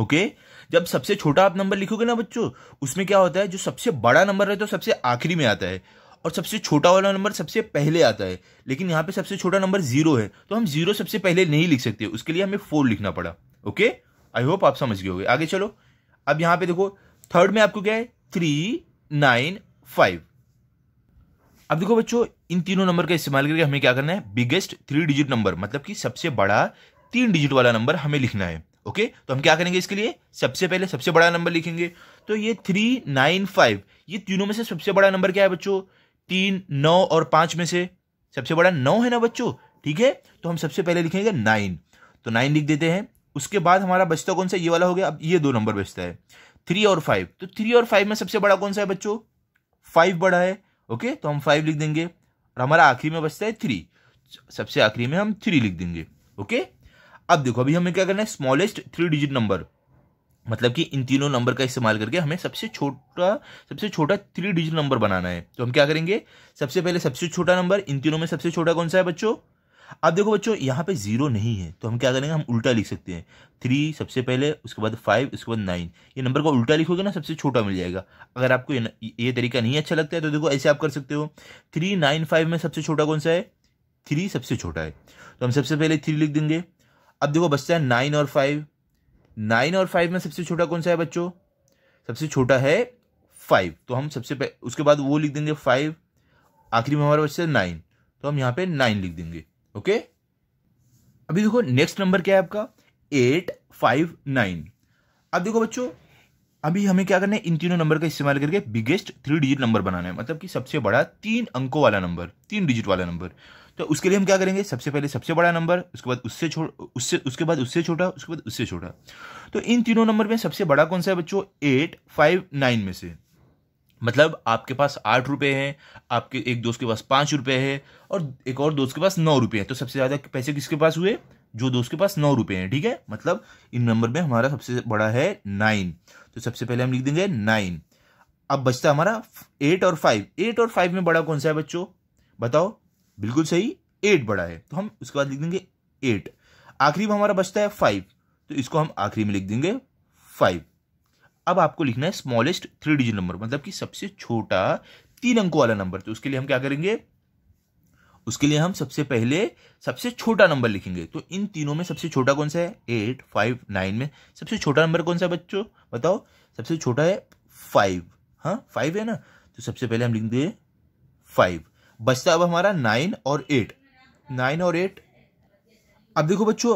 ओके जब सबसे छोटा आप नंबर लिखोगे ना बच्चों उसमें क्या होता है जो सबसे बड़ा नंबर है तो सबसे आखिरी में आता है और सबसे छोटा वाला नंबर सबसे पहले आता है लेकिन यहाँ पे सबसे छोटा नंबर जीरो है तो हम जीरो सबसे पहले नहीं लिख सकते उसके लिए हमें फोर लिखना पड़ा ओके आई होप आप समझ गए होगे आगे चलो अब यहाँ पे देखो थर्ड में आपको क्या है थ्री नाइन फाइव अब देखो बच्चों इन तीनों नंबर का इस्तेमाल करके हमें क्या करना है बिगेस्ट थ्री डिजिट नंबर मतलब कि सबसे बड़ा तीन डिजिट वाला नंबर हमें लिखना है ओके तो हम क्या करेंगे इसके लिए सबसे पहले सबसे बड़ा नंबर लिखेंगे तो ये थ्री नाइन फाइव ये तीनों में से सबसे बड़ा नंबर क्या है बच्चों तीन नौ और पांच में से सबसे बड़ा नौ है ना बच्चों ठीक है तो हम सबसे पहले लिखेंगे नाइन तो नाइन लिख देते हैं उसके बाद हमारा बचता कौन सा ये वाला हो गया अब ये दो नंबर बचता है थ्री और फाइव तो थ्री और फाइव में सबसे बड़ा कौन सा है बच्चों फाइव बड़ा है ओके तो हम फाइव लिख देंगे और हमारा आखिरी में बचता है थ्री सबसे आखिरी में हम थ्री लिख देंगे ओके अब देखो अभी हमें क्या करना है स्मॉलेस्ट थ्री डिजिट नंबर मतलब कि इन तीनों नंबर का इस्तेमाल करके हमें सबसे छोटा सबसे छोटा थ्री डिजिट नंबर बनाना है तो हम क्या करेंगे सबसे पहले सबसे छोटा नंबर इन तीनों में सबसे छोटा कौन सा है बच्चों अब देखो बच्चों यहाँ पे जीरो नहीं है तो हम क्या करेंगे हम उल्टा लिख सकते हैं थ्री सबसे पहले उसके बाद फाइव उसके बाद नाइन ये नंबर को उल्टा लिखोगे ना सबसे छोटा मिल जाएगा अगर आपको ये, ये तरीका नहीं अच्छा लगता है तो देखो ऐसे आप कर सकते हो थ्री नाइन फाइव में सबसे छोटा कौन सा है थ्री सबसे छोटा है तो हम सबसे पहले थ्री लिख देंगे अब देखो बचता है नाइन और फाइव नाइन और फाइव में सबसे छोटा कौन सा है बच्चों सबसे छोटा है फाइव तो हम सबसे उसके बाद वो लिख देंगे फाइव आखिरी में हमारा बच्चा नाइन तो हम यहाँ पे नाइन लिख देंगे ओके अभी देखो नेक्स्ट नंबर क्या है आपका एट फाइव नाइन अब देखो बच्चों अभी हमें क्या करना है इन तीनों नंबर का इस्तेमाल करके बिगेस्ट थ्री डिजिट नंबर बनाना है मतलब कि सबसे बड़ा तीन अंकों वाला नंबर तीन डिजिट वाला नंबर तो उसके लिए हम क्या करेंगे सबसे पहले सबसे बड़ा नंबर उसके बाद उससे छोड़ उससे उसके बाद उससे छोटा उसके बाद उससे छोटा तो इन तीनों नंबर में सबसे बड़ा कौन सा है बच्चों एट फाइव नाइन में से मतलब आपके पास आठ रुपये हैं आपके एक दोस्त के पास पाँच रुपये है और एक और दोस्त के पास नौ रुपये हैं तो सबसे ज़्यादा पैसे किसके पास हुए जो दोस्त के पास नौ रुपये हैं ठीक है मतलब इन नंबर में हमारा सबसे बड़ा है नाइन तो सबसे पहले हम लिख देंगे नाइन अब बचता हमारा एट और फाइव एट और फाइव में बड़ा कौन सा है बच्चों बताओ बिल्कुल सही एट बड़ा है तो हम उसके बाद लिख देंगे एट आखिरी में हमारा बचता है फाइव तो इसको हम आखिरी में लिख देंगे फाइव अब आपको लिखना है स्मॉलेस्ट थ्री डिजिट नंबर मतलब कि सबसे छोटा तीन अंकों वाला नंबर तो उसके लिए हम क्या करेंगे उसके लिए हम सबसे पहले सबसे छोटा नंबर लिखेंगे तो इन तीनों में सबसे छोटा कौन सा है एट फाइव नाइन में सबसे छोटा नंबर कौन सा है बच्चों बताओ सबसे छोटा है फाइव हाँ फाइव है ना तो सबसे पहले हम लिख दें फाइव बचता अब हमारा नाइन और एट नाइन और एट अब देखो बच्चों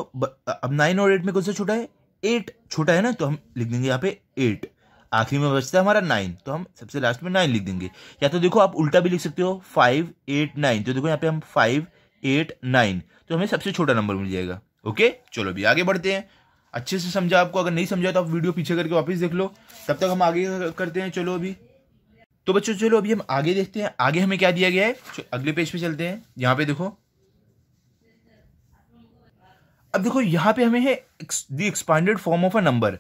अब नाइन और एट में कौन सा छोटा है एट छोटा है ना तो हम लिख देंगे यहाँ पे एट आखिरी में बचता है हमारा नाइन तो हम सबसे लास्ट में नाइन लिख देंगे या तो देखो आप उल्टा भी लिख सकते हो फाइव एट नाइन तो देखो यहाँ पे हम फाइव एट नाइन तो हमें सबसे छोटा नंबर मिल जाएगा ओके चलो अभी आगे बढ़ते हैं अच्छे से समझा आपको अगर नहीं समझा तो आप वीडियो पीछे करके वापस देख लो तब तक हम आगे करते हैं चलो अभी तो बच्चों चलो अभी हम आगे देखते हैं आगे हमें क्या दिया गया है अगले पेज पे चलते हैं यहाँ पे देखो अब देखो यहाँ पे हमें है the expanded form of a number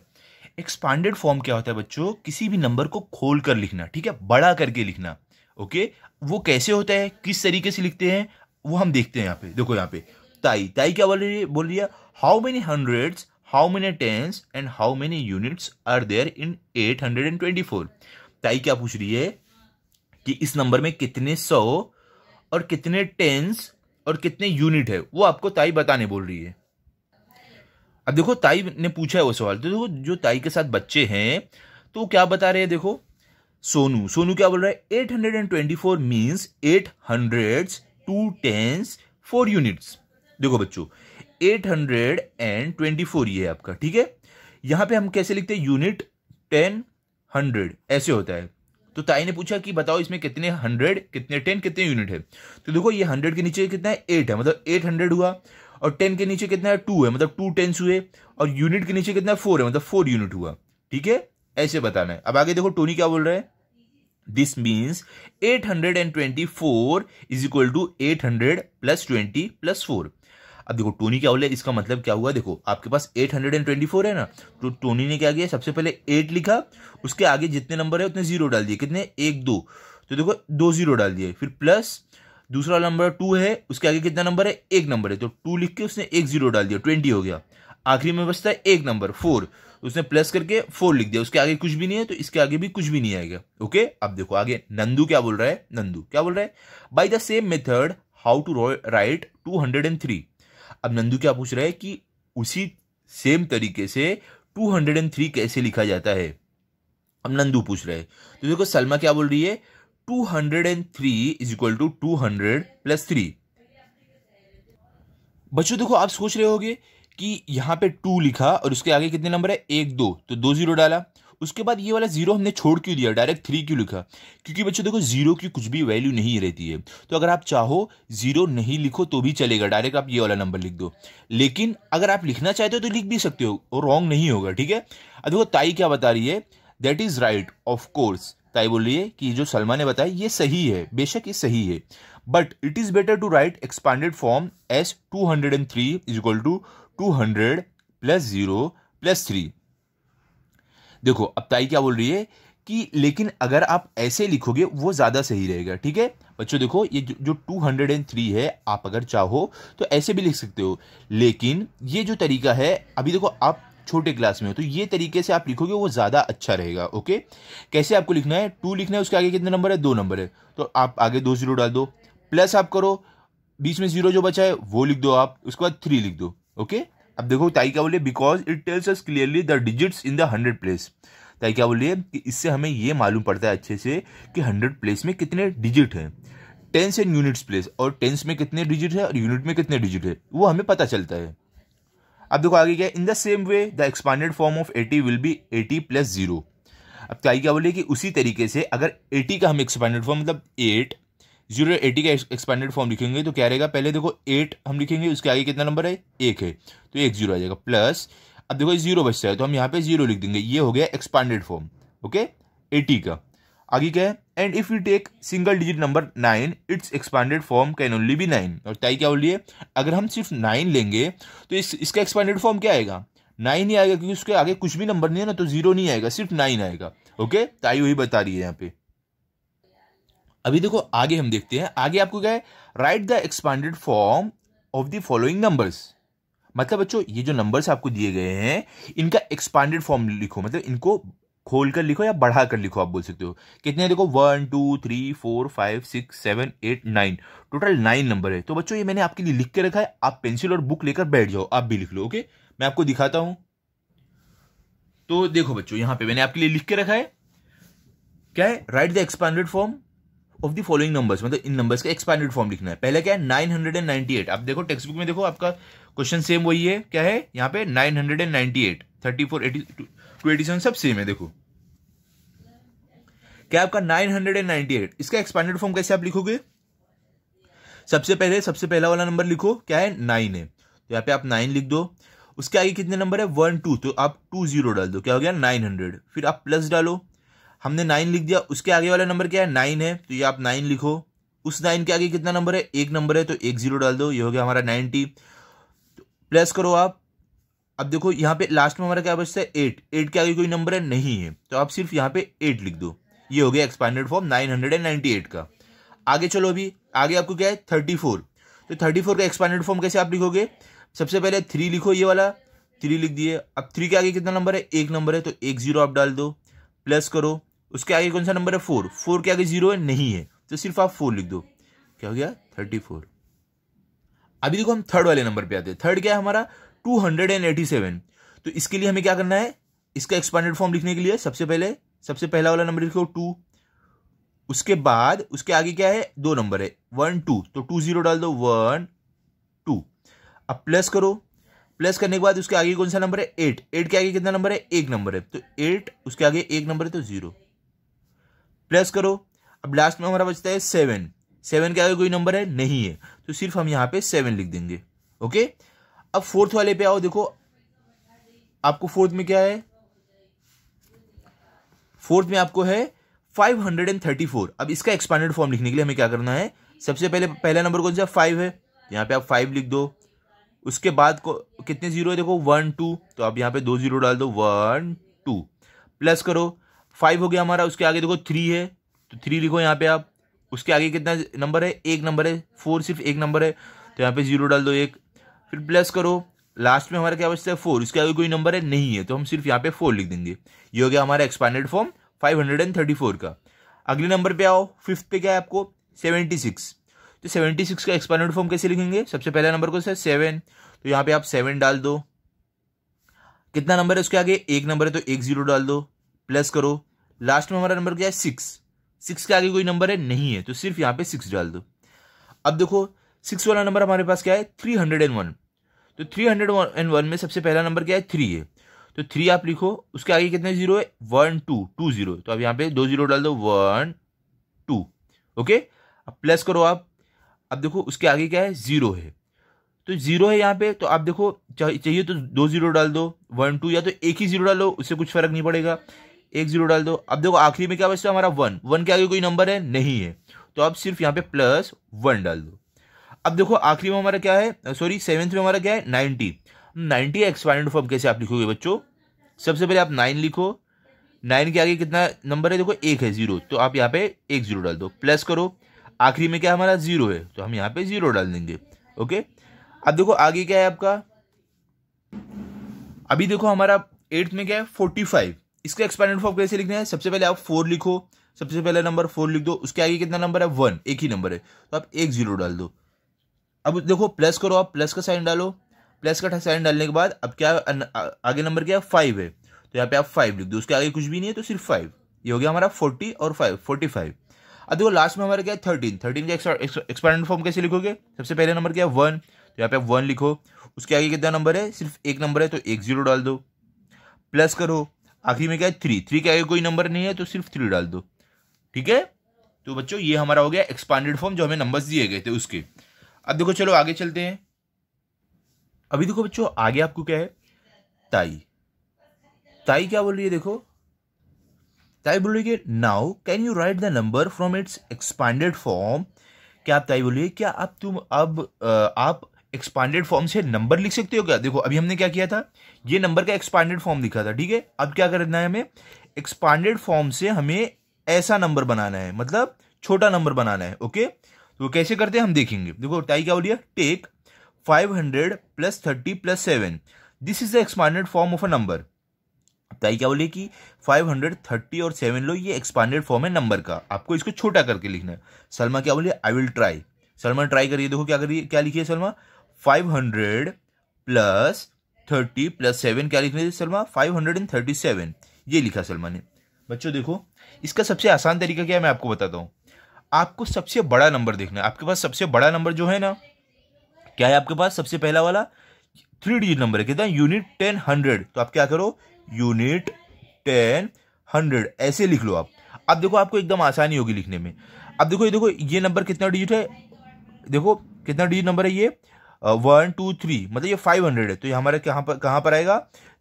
expanded form क्या होता है बच्चों किसी भी नंबर को खोल कर लिखना ठीक है बड़ा करके लिखना ओके वो कैसे होता है किस तरीके से लिखते हैं वो हम देखते हैं यहाँ पे देखो यहाँ पे ताई ताई क्या बोल रही है बोल रही है how many hundreds how many tens and how many units are there in eight hundred and twenty four ताई क्या पूछ रही है कि इस नंबर में कितने सौ और कितने टेंस और कितने यूनिट है वो आपको ताई बताने बोल रही है अब देखो ताई ने पूछा है वो सवाल तो देखो जो ताई के साथ बच्चे हैं तो क्या बता रहे हैं देखो सोनू सोनू क्या बोल रहा है eight hundred and twenty four means eight hundred two tens four units देखो बच्चों eight hundred and twenty four ये आपका ठीक है यहां पे हम कैसे लिखते हैं यूनिट टेन हंड्रेड ऐसे होता है तो ताई ने पूछा कि बताओ इसमें कितने हंड्रेड कितने टेन कितने यूनिट है तो देखो ये हंड्रेड के नीचे कितना है एट है मतलब एट हंड्रेड हुआ और टेन के नीचे कितना है टू है मतलब टू टेंस हुए और यूनिट के नीचे कितना है फोर है मतलब फोर यूनिट हुआ ठीक है ऐसे बताना है अब आगे देखो टोनी क्या बोल रहा है this means eight hundred and twenty four is equal to eight hundred plus twenty plus four अब देखो टोनी क्या बोले इसका मतलब क्या हुआ देखो आपके पास eight hundred and twenty four है ना तो टोनी ने क्या किया सबसे पहले एट लिखा उसके आगे जितने नंबर है उतने जीरो डाल दिए कितने एक दो तो देखो दो जीरो डाल दिए फिर प्लस दूसरा नंबर टू है उसके आगे कितना नंबर है एक नंबर है तो टू लिख के उसने एक जीरो डाल दिया ट्वेंटी हो गया आखिरी में बचता है एक नंबर फोर उसने प्लस करके फोर लिख दिया उसके आगे कुछ भी नहीं है तो इसके आगे भी कुछ भी नहीं आएगा ओके अब देखो आगे नंदू क्या बोल रहा है नंदू क्या बोल रहा है by the same method how to write two hundred and three अब नंदू क्या पूछ रहा है कि उसी सेम तरीके से 203 कैसे लिखा जाता है अब नंदू पूछ रहा है तो देखो सलमा क्या बोल रही है 203 hundred and three is equal to two hundred plus three बच्चों देखो आप सोच रहे होगे कि यहाँ पे टू लिखा और उसके आगे कितने नंबर है एक दो तो दो जीरो डाला उसके बाद ये वाला जीरो हमने छोड़ क्यों दिया डायरेक्ट थ्री क्यों लिखा क्योंकि बच्चों देखो जीरो की कुछ भी वैल्यू नहीं रहती है तो अगर आप चाहो जीरो नहीं लिखो तो भी चलेगा डायरेक्ट आप ये वाला नंबर लिख दो लेकिन अगर आप लिखना चाहते हो तो लिख भी सकते हो और रॉन्ग नहीं होगा ठीक है अब देखो ताई क्या बता रही है that is right of course ताई बोल रही है कि जो सलमा ने बताया ये सही है बेशक ये सही है but it is better to write expanded form as two hundred and three is equal to two hundred plus zero plus three देखो अब ताई क्या बोल रही है कि लेकिन अगर आप ऐसे लिखोगे वो ज़्यादा सही रहेगा ठीक है बच्चों देखो ये जो टू हंड्रेड एंड थ्री है आप अगर चाहो तो ऐसे भी लिख सकते हो लेकिन ये जो तरीका है अभी देखो आप छोटे क्लास में हो तो ये तरीके से आप लिखोगे वो ज़्यादा अच्छा रहेगा ओके कैसे आपको लिखना है टू लिखना है उसके आगे कितने नंबर है दो नंबर है तो आप आगे दो जीरो डाल दो प्लस आप करो बीच में जीरो जो बचा है वो लिख दो आप उसके बाद थ्री लिख दो ओके अब देखो ताई क्या बोलिए because it tells us clearly the digits in the hundred place ताई क्या बोलिए कि इससे हमें ये मालूम पड़ता है अच्छे से कि हंड्रेड प्लेस में कितने डिजिट हैं टेंस एंड यूनिट्स प्लेस और टेंस में कितने डिजिट है और यूनिट में कितने डिजिट है वो हमें पता चलता है अब देखो आगे क्या in the same way the expanded form of eighty will be eighty plus zero अब ताई क्या बोलिए कि उसी तरीके से अगर एटी का हम एक्सपांडेड फॉर्म मतलब एट जीरो एटी का एक्सपेंडेड फॉर्म लिखेंगे तो क्या रहेगा पहले देखो एट हम लिखेंगे उसके आगे कितना नंबर है एक है तो एक जीरो आ जाएगा प्लस अब देखो जीरो बचता है तो हम यहाँ पे जीरो लिख देंगे ये हो गया एक्सपांडेड फॉर्म ओके एटी का आगे क्या है and if you take single digit number nine its expanded form can only be nine और ताई क्या बोलिए अगर हम सिर्फ नाइन लेंगे तो इस इसका एक्सपांडेड फॉर्म क्या आएगा नाइन ही आएगा क्योंकि उसके आगे कुछ भी नंबर नहीं है ना तो जीरो नहीं आएगा सिर्फ नाइन आएगा ओके ताई वही बता रही है यहाँ पे अभी देखो आगे हम देखते हैं आगे आपको क्या है right the expanded form of the following numbers मतलब बच्चों ये जो नंबर्स आपको दिए गए हैं इनका एक्सपांडेड फॉर्म लिखो मतलब इनको खोल कर लिखो या बढ़ा कर लिखो आप बोल सकते हो कितने देखो one two three four five six seven eight nine total nine number है तो बच्चों ये मैंने आपके लिए लिख के रखा है आप पेंसिल और बुक लेकर बैठ जाओ आप भी लिख लो ओके मैं आपको दिखाता हूं तो देखो बच्चों यहां पे मैंने आपके लिए लिख के रखा है क्या है right the expanded form of the following numbers मतलब इन नंबर्स का एक्सपैंडेड फॉर्म लिखना है पहले क्या है nine hundred and ninety eight आप देखो टेक्स्ट बुक में देखो आपका क्वेश्चन सेम वही है क्या है यहाँ पे nine hundred and ninety eight thirty four eighty two eighty seven सब सेम है देखो क्या आपका nine hundred and ninety eight इसका एक्सपैंडेड फॉर्म कैसे आप लिखोगे सबसे पहले सबसे पहला वाला नंबर लिखो क्या है नाइन है तो यहाँ पे आप नाइन लिख दो उसके आगे कितने नंबर है वन टू तो आप टू जीरो डाल दो क्या हो गया नाइन हंड्रेड फिर आप प्लस डालो हमने नाइन लिख दिया उसके आगे वाला नंबर क्या है नाइन है तो ये आप नाइन लिखो उस नाइन के आगे कितना नंबर है एक नंबर है तो एक जीरो डाल दो ये हो गया हमारा नाइनटी तो प्लस करो आप अब देखो यहाँ पे लास्ट में हमारा क्या बचता है एट एट के आगे कोई नंबर है नहीं है तो आप सिर्फ यहाँ पे एट लिख दो ये हो गया expanded form nine hundred and eight का आगे चलो अभी आगे आपको क्या है थर्टी फोर तो थर्टी फोर का एक्सपैंडेड फॉर्म कैसे आप लिखोगे सबसे पहले थ्री लिखो ये वाला थ्री लिख दिए अब थ्री के आगे कितना नंबर है एक नंबर है तो एक जीरो आप डाल दो प्लस करो उसके आगे कौन सा नंबर है फोर फोर के आगे जीरो है नहीं है तो सिर्फ आप फोर लिख दो क्या हो गया थर्टी फोर अभी देखो हम थर्ड वाले नंबर पे आते हैं थर्ड क्या है हमारा two hundred and eighty seven तो इसके लिए हमें क्या करना है इसका एक्सपांडेड फॉर्म लिखने के लिए सबसे पहले सबसे पहला वाला नंबर लिखो टू उसके बाद उसके आगे क्या है दो नंबर है वन टू तो टू जीरो डाल दो वन टू अब प्लस करो प्लस करने के बाद उसके आगे कौन सा नंबर है एट एट के आगे कितना नंबर है एक नंबर है तो एट उसके आगे एक नंबर है तो जीरो प्लस करो अब लास्ट में हमारा बचता है सेवन सेवन के आगे कोई नंबर है नहीं है तो सिर्फ हम यहाँ पे सेवन लिख देंगे ओके अब फोर्थ वाले पे आओ देखो आपको फोर्थ में क्या है फोर्थ में आपको है 534 अब इसका एक्सपांडेड फॉर्म लिखने के लिए हमें क्या करना है सबसे पहले पहला नंबर कौन सा फाइव है यहाँ पे आप फाइव लिख दो उसके बाद को कितने जीरो है देखो वन टू तो आप यहाँ पे दो जीरो डाल दो वन टू प्लस करो फाइव हो गया हमारा उसके आगे देखो थ्री है तो थ्री लिखो यहाँ पे आप उसके आगे कितना नंबर है एक नंबर है फोर सिर्फ एक नंबर है तो यहाँ पे जीरो डाल दो एक फिर प्लस करो लास्ट में हमारा क्या बचता है फोर उसके आगे कोई नंबर है नहीं है तो हम सिर्फ यहाँ पे फोर लिख देंगे ये हो गया हमारा expanded form five hundred and thirty four का अगले नंबर पे आओ फिफ्थ पे क्या है आपको सेवेंटी सिक्स तो सेवेंटी सिक्स का एक्सपांडेड फॉर्म कैसे लिखेंगे सबसे पहला नंबर को सर सेवन तो यहाँ पे आप सेवन डाल दो कितना नंबर है उसके आगे एक नंबर है तो एक जीरो डाल दो प्लस करो लास्ट में हमारा नंबर क्या है सिक्स सिक्स के आगे कोई नंबर है नहीं है तो सिर्फ यहाँ पे सिक्स डाल दो अब देखो सिक्स वाला नंबर हमारे पास क्या है थ्री हंड्रेड एंड वन तो थ्री हंड्रेड एंड वन में सबसे पहला नंबर क्या है थ्री है तो थ्री आप लिखो उसके आगे कितने जीरो है वन टू टू जीरो तो अब यहाँ पे दो जीरो डाल दो वन टू ओके अब प्लस करो आप अब देखो उसके आगे क्या है जीरो है तो जीरो है यहाँ पे तो आप देखो चाहिए तो दो जीरो डाल दो वन टू या तो एक ही जीरो डालो उससे कुछ फर्क नहीं पड़ेगा एक जीरो डाल दो अब देखो आखिरी में क्या बचता है हमारा वन वन के आगे कोई नंबर है नहीं है तो अब सिर्फ यहाँ पे प्लस वन डाल दो अब देखो आखिरी में हमारा क्या है सॉरी सेवेंथ में हमारा क्या है नाइन्टी नाइन्टी एक्सपायरेंट फॉर्म कैसे आप लिखोगे बच्चों सबसे पहले आप नाइन लिखो नाइन के आगे कितना नंबर है देखो एक है जीरो तो आप यहाँ पे एक जीरो डाल दो प्लस करो आखिरी में क्या हमारा जीरो है तो हम यहाँ पे जीरो डाल देंगे ओके अब देखो आगे क्या है आपका अभी देखो हमारा एट्थ में क्या है फोर्टी फाइव इसके एक्सपेंडेड फॉर्म कैसे लिखना है सबसे पहले आप फोर लिखो सबसे पहले नंबर फोर लिख दो उसके आगे कितना नंबर है वन एक ही नंबर है तो आप एक जीरो डाल दो अब देखो प्लस करो आप प्लस का साइन डालो प्लस का साइन डालने के बाद अब क्या आगे नंबर क्या है फाइव है तो यहाँ पे आप फाइव लिख दो उसके आगे कुछ भी नहीं है तो सिर्फ फाइव ये हो गया हमारा फोर्टी और फाइव फोर्टी फाइव अब देखो लास्ट में हमारा क्या है थर्टीन थर्टीन का एक्सपेरिमेंट फॉर्म कैसे लिखोगे सबसे पहले नंबर क्या है वन तो यहाँ पे आप वन लिखो उसके आगे कितना नंबर है सिर्फ एक नंबर है तो एक जीरो डाल दो प्लस करो आखिरी में क्या है थ्री थ्री के आगे कोई नंबर नहीं है तो सिर्फ थ्री डाल दो ठीक है तो बच्चों ये हमारा हो गया एक्सपांडेड फॉर्म जो हमें नंबर्स दिए गए थे उसके अब देखो चलो आगे चलते हैं अभी देखो बच्चों आगे आपको क्या है ताई ताई क्या बोल रही है देखो ताई बोल रही है now can you write the number from its expanded form क्या आप ताई बोलिए क्या आप तुम अब आप एक्सपांडेड फॉर्म से नंबर लिख सकते हो क्या देखो अभी हमने क्या किया था ये नंबर का एक्सपांडेड फॉर्म लिखा था ठीक है अब क्या करना है हमें एक्सपांडेड फॉर्म से हमें ऐसा नंबर बनाना है मतलब छोटा नंबर बनाना है ओके तो कैसे करते हैं हम देखेंगे देखो टाई क्या बोलिए take five hundred plus thirty plus seven this is the expanded form of a number ताई क्या बोलिए कि 530 और 7 लो ये एक्सपांडेड फॉर्म है नंबर का आपको इसको छोटा करके लिखना है सलमा क्या बोलिए I will try Salma try करिए देखो क्या करिए क्या लिखिए Salma five hundred plus thirty plus seven क्या लिखने Salma five hundred and thirty seven ये लिखा सलमा ने बच्चों देखो इसका सबसे आसान तरीका क्या है मैं आपको बताता हूँ आपको सबसे बड़ा नंबर देखना है आपके पास सबसे बड़ा नंबर जो है ना क्या है आपके पास सबसे पहला वाला थ्री डिजिट नंबर है कितना यूनिट टेन हंड्रेड तो आप क्या करो यूनिट टेन हंड्रेड ऐसे लिख लो आप अब देखो आपको एकदम आसानी होगी लिखने में अब देखो ये देखो ये नंबर कितना डिजिट है देखो कितना डिजिट नंबर है ये वन टू थ्री मतलब ये फाइव हंड्रेड है तो ये हमारे कहाँ पर कहाँ पर आएगा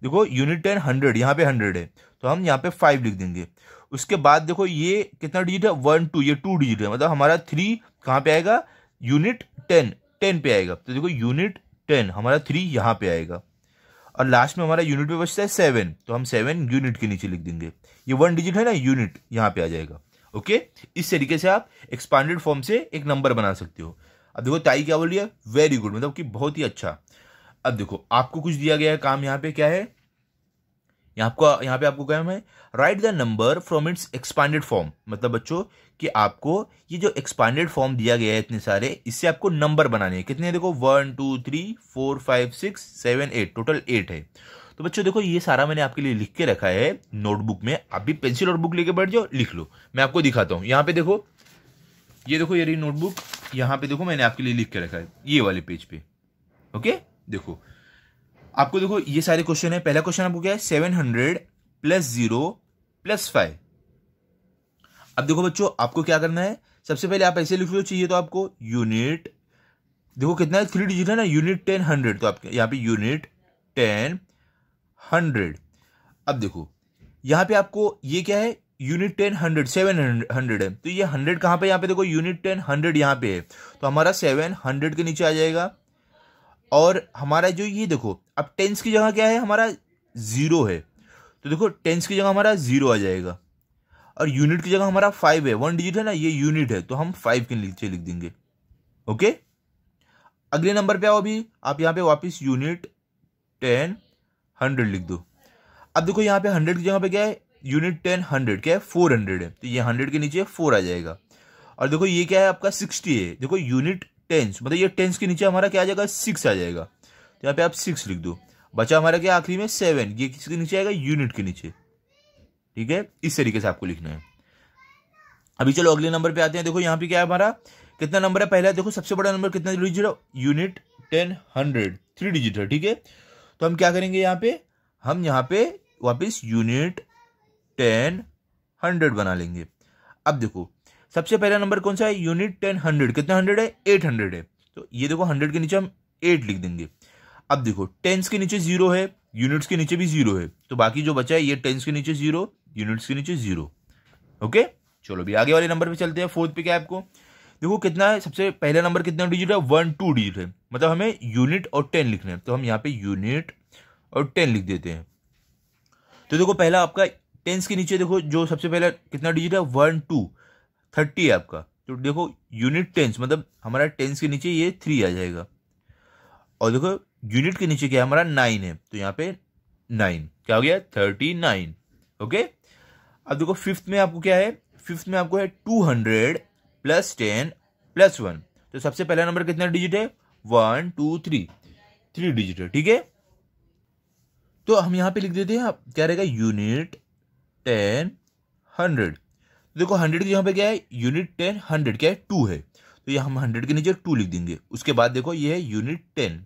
देखो यूनिट टेन हंड्रेड यहाँ पे हंड्रेड है तो हम यहाँ पे फाइव लिख देंगे उसके बाद देखो ये कितना डिजिट है वन टू ये टू डिजिट है मतलब हमारा थ्री कहाँ पे आएगा यूनिट टेन टेन पे आएगा तो देखो यूनिट टेन हमारा थ्री यहाँ पे आएगा और लास्ट में हमारा यूनिट पे बचता है सेवन तो हम सेवन यूनिट के नीचे लिख देंगे ये वन डिजिट है ना यूनिट यहाँ पे आ जाएगा ओके इस तरीके से आप एक्सपांडेड फॉर्म से एक नंबर बना सकते हो अब देखो ताई क्या बोल रही है वेरी गुड मतलब कि बहुत ही अच्छा अब देखो आपको कुछ दिया गया है काम यहाँ पे क्या है आपको यहाँ पे आपको क्या है right the number from its expanded form मतलब बच्चों कि आपको ये जो एक्सपांडेड फॉर्म दिया गया है इतने सारे इससे आपको नंबर बनाने हैं कितने है? देखो one two three four five six seven eight total eight है तो बच्चों देखो ये सारा मैंने आपके लिए लिख के रखा है नोटबुक में आप भी पेंसिल और बुक लेके बैठ जाओ लिख लो मैं आपको दिखाता हूँ यहाँ पे देखो ये देखो ये रही नोटबुक यहाँ पे देखो मैंने आपके लिए लिख के रखा है ये वाले पेज पे ओके देखो आपको देखो ये सारे क्वेश्चन है पहला क्वेश्चन आपको क्या है seven hundred plus zero plus five अब देखो बच्चों आपको क्या करना है सबसे पहले आप ऐसे लिख लो चाहिए तो आपको यूनिट देखो कितना है थ्री डिजिट है ना यूनिट टेन हंड्रेड तो आपके यहाँ पे यूनिट टेन हंड्रेड अब देखो यहाँ पे आपको ये क्या है unit ten hundred seven hundred है तो ये हंड्रेड कहाँ पे यहाँ पे देखो यूनिट टेन हंड्रेड यहाँ पे है तो हमारा सेवन हंड्रेड के नीचे आ जाएगा और हमारा जो ये देखो अब टेंस की जगह क्या है हमारा ज़ीरो है तो देखो टेंस की जगह हमारा ज़ीरो आ जाएगा और यूनिट की जगह हमारा फाइव है वन डिजिट है ना ये यूनिट है तो हम फाइव के नीचे लिख देंगे ओके अगले नंबर पे आओ अभी आप यहाँ पे वापस यूनिट टेन हंड्रेड लिख दो अब देखो यहाँ पे हंड्रेड की जगह पे क्या है यूनिट टेन हंड्रेड क्या है फोर हंड्रेड है तो ये हंड्रेड के नीचे फोर आ जाएगा और देखो ये क्या है आपका सिक्सटी है देखो यूनिट टेंस मतलब ये टेंस के नीचे हमारा क्या आ जाएगा सिक्स आ जाएगा तो यहाँ पे आप सिक्स लिख दो बचा हमारा क्या आखिरी में सेवन ये किसके नीचे आएगा यूनिट के नीचे ठीक है इस तरीके से आपको लिखना है अभी चलो अगले नंबर पे आते हैं देखो यहाँ पे क्या है हमारा कितना नंबर है पहला देखो सबसे बड़ा नंबर कितना digit unit ten hundred three digit है ठीक है तो हम क्या करेंगे यहाँ पे हम यहाँ पे वापस यूनिट टेन हंड्रेड बना लेंगे अब देखो सबसे पहला नंबर कौन सा है यूनिट टेन हंड्रेड कितना हंड्रेड है एट हंड्रेड है तो ये देखो हंड्रेड के नीचे हम एट लिख देंगे अब देखो टेंस के नीचे जीरो है यूनिट्स के नीचे भी जीरो है तो बाकी जो बचा है ये टेंस के नीचे जीरो यूनिट्स के नीचे जीरो ओके चलो भी आगे वाले नंबर पे चलते हैं फोर्थ पे क्या आपको देखो कितना है सबसे पहला नंबर कितना डिजिट है वन टू डिजिट है मतलब हमें यूनिट और टेन लिखना है तो हम यहाँ पे यूनिट और टेन लिख देते हैं तो देखो पहला आपका टेंस के नीचे देखो जो सबसे पहला कितना डिजिट है वन टू थर्टी है आपका तो देखो यूनिट टेंस मतलब हमारा टेंस के नीचे ये थ्री आ जाएगा और देखो यूनिट के नीचे क्या है हमारा नाइन है तो यहाँ पे नाइन क्या हो गया थर्टी नाइन ओके अब देखो फिफ्थ में आपको क्या है फिफ्थ में आपको है two hundred plus ten plus one तो सबसे पहला नंबर कितना डिजिट है one two three three digit है ठीक है तो हम यहाँ पे लिख देते हैं क्या रहेगा यूनिट टेन हंड्रेड तो देखो हंड्रेड की यहाँ पे क्या है यूनिट टेन हंड्रेड क्या है टू है तो ये हम हंड्रेड के नीचे टू लिख देंगे उसके बाद देखो ये है यूनिट टेन